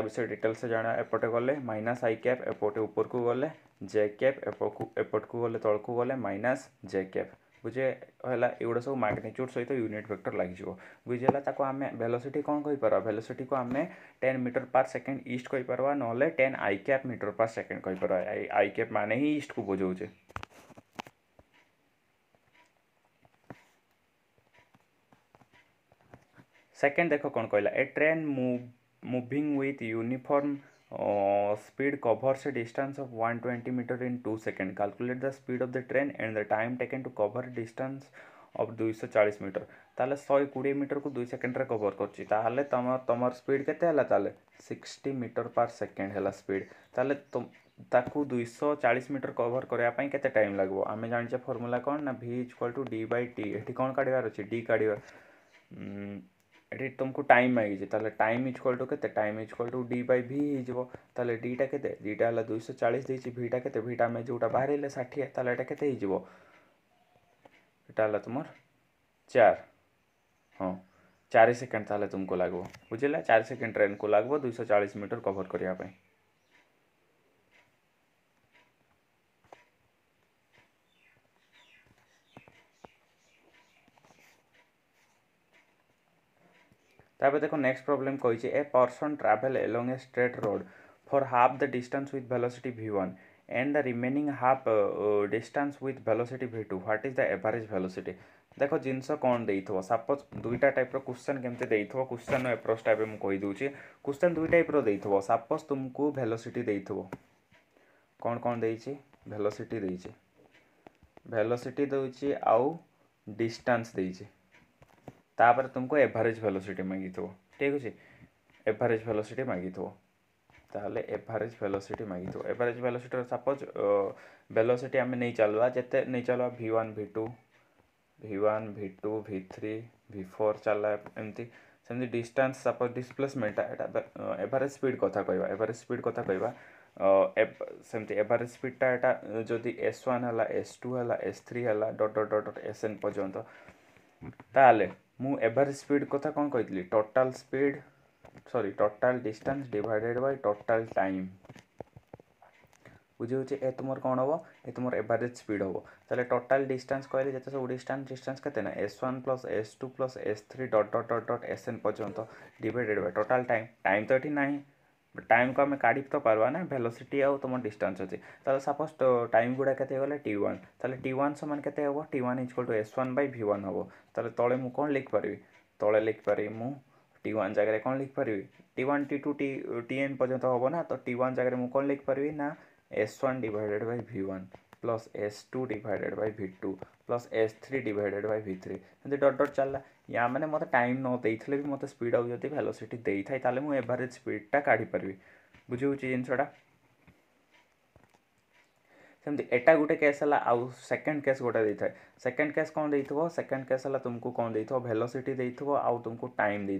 विषय डिटेल से जाना एपटे गले माइनास आई कैप एपटे ऊपर को गले जे कैप एपट को गले तल गले माइनास जे कैप बुझेगा युग सब मैग्निच्यूड सहित यूनिट भेक्टर लगे बुझेगा आम भेलोसीट कौन कहींपर भेलोसीट को आम ten metre per second east कहींपर ना ten I cap metre per second कही पार आई कैप मान ही इस्ट को बुझे सेकेंड देख कौन कहला a train move moving with uniform uh, speed covers a distance of 120 meter in 2 second calculate the speed of the train and the time taken to cover distance of 240 meter তাহলে 120 metre কু 2 second রে cover করছি তাহলে তোমার তোমার speed কেতে হলা তাহলে 60 মিটার পার সেকেন্ড হলা স্পিড তাহলে তাকু 240 মিটার কভার করিয়া পাই কেতে টাইম লাগবো আমি জানিছে ফর্মুলা কোন না v d/t এটি কোন কাঢ়িবার আছে d কাঢ়িবা एट तुमको टाइम मागे तो टाइम इज्कवाल टू के time is equal to D by भिजो तो डीटा के दुईश चालीस देखिए भिटा के भिटा आम जो बाहर षाठी तेल ये के तुम चार हाँ चार सेकेंड तुमको लगे बुझेगा चार सेकेंड ट्रेन को लगभग दुई चालीस मीटर कभर करने তারপরে দেখো নেক্সট প্রবলেম কইছে a person travel along a straight road for half the distance with velocity V one and the remaining half distance with velocity V two what is the average velocity দেখো জিনিস କ'ଣ ଦେଇଥିବ suppose ଦୁଇଟା ଟାଇପ୍ର question କେମିତି ଦେଇଥିବ question approach ଟାଇପ୍ରେ ମୁଁ କହିଦେଉଛି କ୍ୱେଶ୍ଚନ୍ ଦୁଇ ଟାଇପ୍ର ଦେଇଥିବ ସପୋଜ୍ ତୁମକୁ ଭେଲୋସିଟି ଦେଇଥିବ କ'ଣ କ'ଣ ଦେଇଛି ଭେଲୋସିଟି ଦେଇଛି ଭେଲୋସିଟି ଦେଉଛି ଆଉ ଡିଷ୍ଟାନ୍ସ ଦେଇଛି तापर तुमको एभरेज भेलोसीटी मागिथ ठीक अच्छे एभरेज भेलोसीटी मागिथ ताल एभरेज भेलोसीटी मागिथ एभरेज भेलोसीटर सपोज भेलोसीटी आम नहीं चलवा जिते नहीं चलवा भि one V to V one V to V three भि फोर चलला एमती सेम डिस्टान्स सपोज डिसप्लेसमेंटा एभरेज स्पीड कथा कह एभरेज स्पीड कथा कह सेमती एभरेज स्पीडटा एटा जो एस ओन है एस टू है एस थ्री है डट डट डट एस एन पर्यटन ମୁଁ ଏଭରେଜ୍ ସ୍ପିଡ଼୍ କଥା କ'ଣ କହିଥିଲି total speed sorry total distance divided by total time ବୁଝିହେଉଛି ଏ ତୁମର କ'ଣ ହେବ ଏ ତୁମର ଏଭରେଜ୍ ସ୍ପିଡ଼୍ ହେବ ତାହେଲେ ଟୋଟାଲ୍ ଡିଷ୍ଟାନ୍ସ କହିଲେ ଯେତେ ସବୁ ଡିଷ୍ଟାନ୍ସ ଡିଷ୍ଟାନ୍ସ କେତେ ନା S one plus S two plus S three dot dot dot dot S N ପର୍ଯ୍ୟନ୍ତ divided by total time time ତ ଏଠି ନାହିଁ ଟାଇମ୍ କୁ ଆମେ କାଢ଼ି ତ ପାରବା ନା ଭେଲୋସିଟି ଆଉ ତୁମ ଡିଷ୍ଟାନ୍ସ ଅଛି ତାହେଲେ ସପୋଜ୍ ଟାଇମ୍ ଗୁଡ଼ା କେତେ ହେଇଗଲା ଟି ୱାନ୍ ତାହେଲେ ଟି ୱାନ୍ ସମାନ କେତେ ହେବ T one is equal to S one by V one ହେବ ତାହେଲେ ତଳେ ମୁଁ କ'ଣ ଲେଖିପାରିବି ତଳେ ଲେଖିପାରିବି ମୁଁ ଟି ୱାନ୍ ଜାଗାରେ କ'ଣ ଲେଖିପାରିବି T one T two T T N ପର୍ଯ୍ୟନ୍ତ ହେବ ନା ତ ଟି ୱାନ୍ ଜାଗାରେ ମୁଁ କ'ଣ ଲେଖିପାରିବି ନା S one divided by V one plus S two divided by V two plus S three divided by V three ଏମିତି ଡଟ୍ ଡଟ୍ ଚାଲିଲା या मैंने मतलब टाइम न नदे भी मतलब स्पीड आगे जब भैलोसीटी थे मुझे एवरेज स्पीडटा काढ़ीपरि बुझे जिनसटा सेमती एटा गोटे केस है आ सेकेंड केस गोटे सेकेंड केस कौन दे सेकेंड केस है तुमको कौन दे भेलोसीटी दे तुमको टाइम दे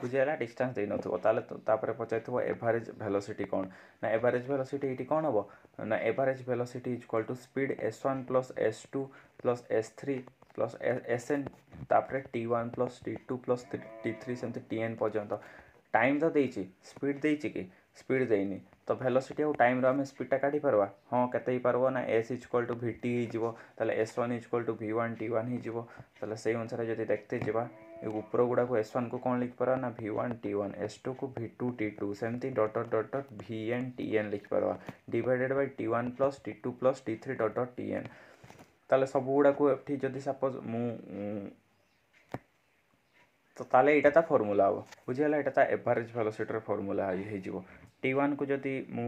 बुझेगा डिस्टास् देन थोड़े पचार एवरेज भेलोसीटी कौन ना एवरेज भेलोसीटी ये कौन हम ना average velocity is equal to speed S one plus S two plus S three plus S N तापर T one plus T two plus T three से टीएन पर्यटन टाइम तो देखे स्पीड देखे कि स्पीड देनी तो भेलोसीटी आउ टाइम आम स्पीडा काटी पार्बा हाँ के पार्ब ना एस इक्वाल टू भिट होल S one equal to V one T one हो अनुसार जब देखते जावा उपर गुड़ाक एस वन को कौन लिखिपर ना V one T one S two को V two T two same dot डटर भि एन टी एन लिखिपर divided by T one plus T two plus T three dot T N ताले सब गुड़ाक जदि सपोज मु तो ताले यहाँ ता फर्मूला हे बुझेगा यहाँ ता एवरेज भलोसीटर फर्मूला है टी वन को जदि मु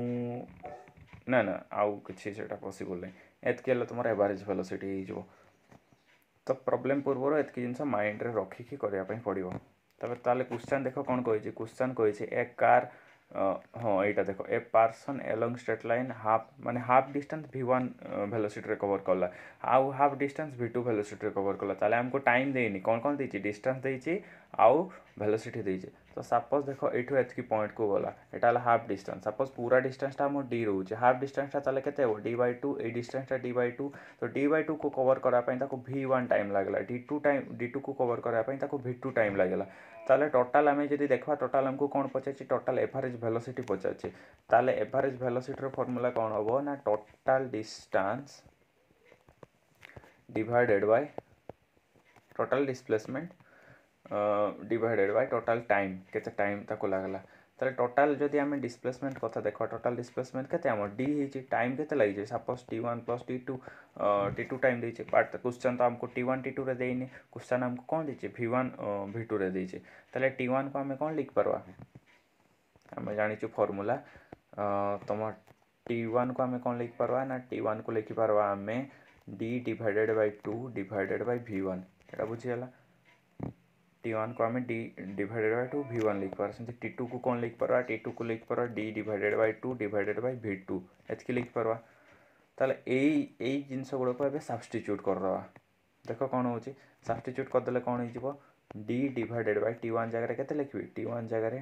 ना ना आउ कि पसिबल पसबुल नहीं तुम एवरेज भलोसीटी हो तो प्रॉब्लम पूर्वर एतक जिन माइंड रखिकी करने पड़ो तब ताले क्वेश्चन देख कौन कही क्वेश्चन कही कार ହଁ ଏଇଟା ଦେଖ a person along straight line half ମାନେ ହାଫ୍ ଡିଷ୍ଟାନ୍ସ ଭି ୱାନ୍ ଭେଲୋସିଟିରେ କଭର୍ କଲା ଆଉ ହାଫ୍ ଡିଷ୍ଟାନ୍ସ ଭି ଟୁ ଭେଲୋସିଟିରେ କଭର୍ କଲା ତାହେଲେ ଆମକୁ ଟାଇମ୍ ଦେଇନି କ'ଣ କ'ଣ ଦେଇଛି ଡିଷ୍ଟାନ୍ସ ଦେଇଛି ଆଉ ଭେଲୋସିଟି ଦେଇଛି तो सपोज देख यू एतकी पॉइंट को गला यहाँ हाफ डिस्टेंस सपोज पूरा डिस्टेंसटा आम डी रोचे हाफ डिस्टेंसटा ताले के डी बै टू ये डिस्टेंसटा डी टू तो डी टू को कवर करवाई भि ओन टाइम लगला D two time D two को कवर करापाई भि टू टाइम लगेगा ताले टोटाल आम जब देखा टोटाल आमको कौन पचार टोटाल एभरेज भेलोसीट पचार ताले एभरेज भेलोसीटर फर्मूला कौन हम ना total distance divided by total displacement divided by total time के टाइम तक लगला तो टोटाल जदि आम डिस्प्लेसमेंट कथ देख टोटाल डिसप्लेसमेंट के टाइम के suppose T one plus T two T two time देखे बट क्वेश्चन तो आमको टी वन टी टू देनी क्वेश्चन आमको कौन देचे भि ओन भि टू रेचे तो टी वन को आम कौन लिख पार्बा आम जाचु फर्मूला तुम टी वन को आम कौन लिख पार्बा ना टी वन को लिखिपरवा आम D डिडेड by two divided by V own बुझीगला T one को हमें D divided by two V one लिख पा रहा है टी टू को कौन लिख पा रहा है टी टू को लिख पा रहा D divided by two divided by V two एतकी लिख पार्वा তাহলে এই এই জিনিস গুড়াক এবার সাবস্টিচ্ୟୁଟ୍ କରିଦେବା ଦେଖ କ'ଣ ହେଉଛି ସାବଷ୍ଟିଚ୍ୟୁଟ୍ କରିଦେଲେ କ'ଣ ହେଇଯିବ D divided by T one ଜାଗାରେ କେତେ ଲେଖିବି ଟି ୱାନ୍ ଜାଗାରେ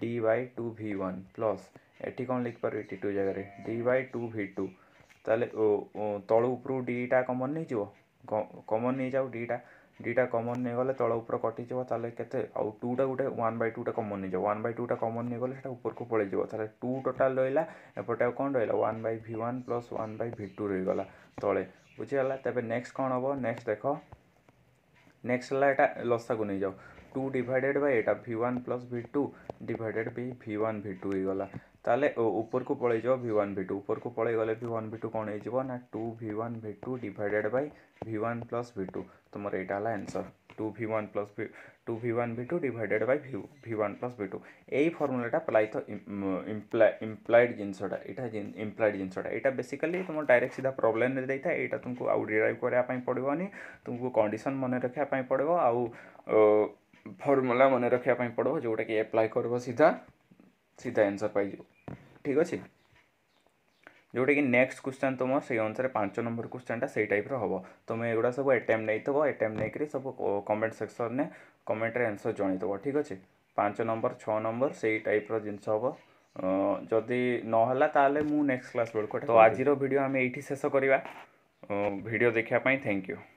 D by two V one plus ଏଠି କ'ଣ ଲେଖିପାରିବି ଟି ଟୁ ଜାଗାରେ D by two V two ତାହେଲେ ତଳୁ ଉପରୁ ଡିଟା କମନ୍ ନେଇଯିବ କମନ୍ ନେଇଯାଉ ଡିଟା ଦୁଇଟା କମନ୍ ନେଇଗଲେ ତଳ ଉପର କଟିଯିବ ତାହେଲେ କେତେ ଆଉ ଟୁଟା ଗୋଟେ ୱାନ୍ ବାଇ ଟୁଟା କମନ୍ ନେଇଯିବ ୱାନ୍ ବାଇ ଟୁଟା କମନ୍ ନେଇଗଲେ ସେଇଟା ଉପରକୁ ପଳେଇଯିବ ତାହେଲେ ଟୁ ଟୋଟାଲ୍ ରହିଲା ଏପଟେ ଆଉ କ'ଣ ରହିଲା one by V one plus one by V two ରହିଗଲା ତଳେ ବୁଝିଗଲା ତେବେ ନେକ୍ସଟ କ'ଣ ହେବ ନେକ୍ସଟ ଦେଖ ନେକ୍ସଟ ହେଲା ଏଇଟା ଲସାକୁ ନେଇଯାଉ ଟୁ ଡିଭାଇଡ଼େଡ଼ ବାଇ ଏଇଟା V one plus V two divided by V one V two ହେଇଗଲା ताले ऊपर को पलि भि ओन भि टू ऊपर को पलि गले भि ओन भि टू कौन ना to V one V two divided by V one plus भि टू तुम यहाँ answer two V one plus two V one V two divided by V one plus V two यही फर्मूलाटा ply तो implied जिनसा यहाँ implied जिनसा यहाँ basically तुम direct सीधा problem देता है यहाँ तुमको आउ डिराइव करापी पड़ोनी तुमको कंडीशन मन रखापी पड़ आउ फर्मूला मन रखापी पड़ो जोटा कि एप्लाय कर सीधा सीधा आंसर पाइज ठीक अच्छे जोटा कि नेक्स्ट क्वेश्चन तुम से अनुसार पांच नंबर क्वेश्चनटा से टाइप हम तुम्हें एगुड़ा सब एटेम नहीं थो एटेम नहीं कर सब कमेंट सेक्शन ने कमेंट रे आंसर जन थो ठीक अच्छे पांच नंबर छः नंबर से टाइप रिंस हम जदि नाला तेल मुझ नेक्स्ट क्लास बेलू तो आज भिड आम ये शेष करवा भिड देखापी थैंक यू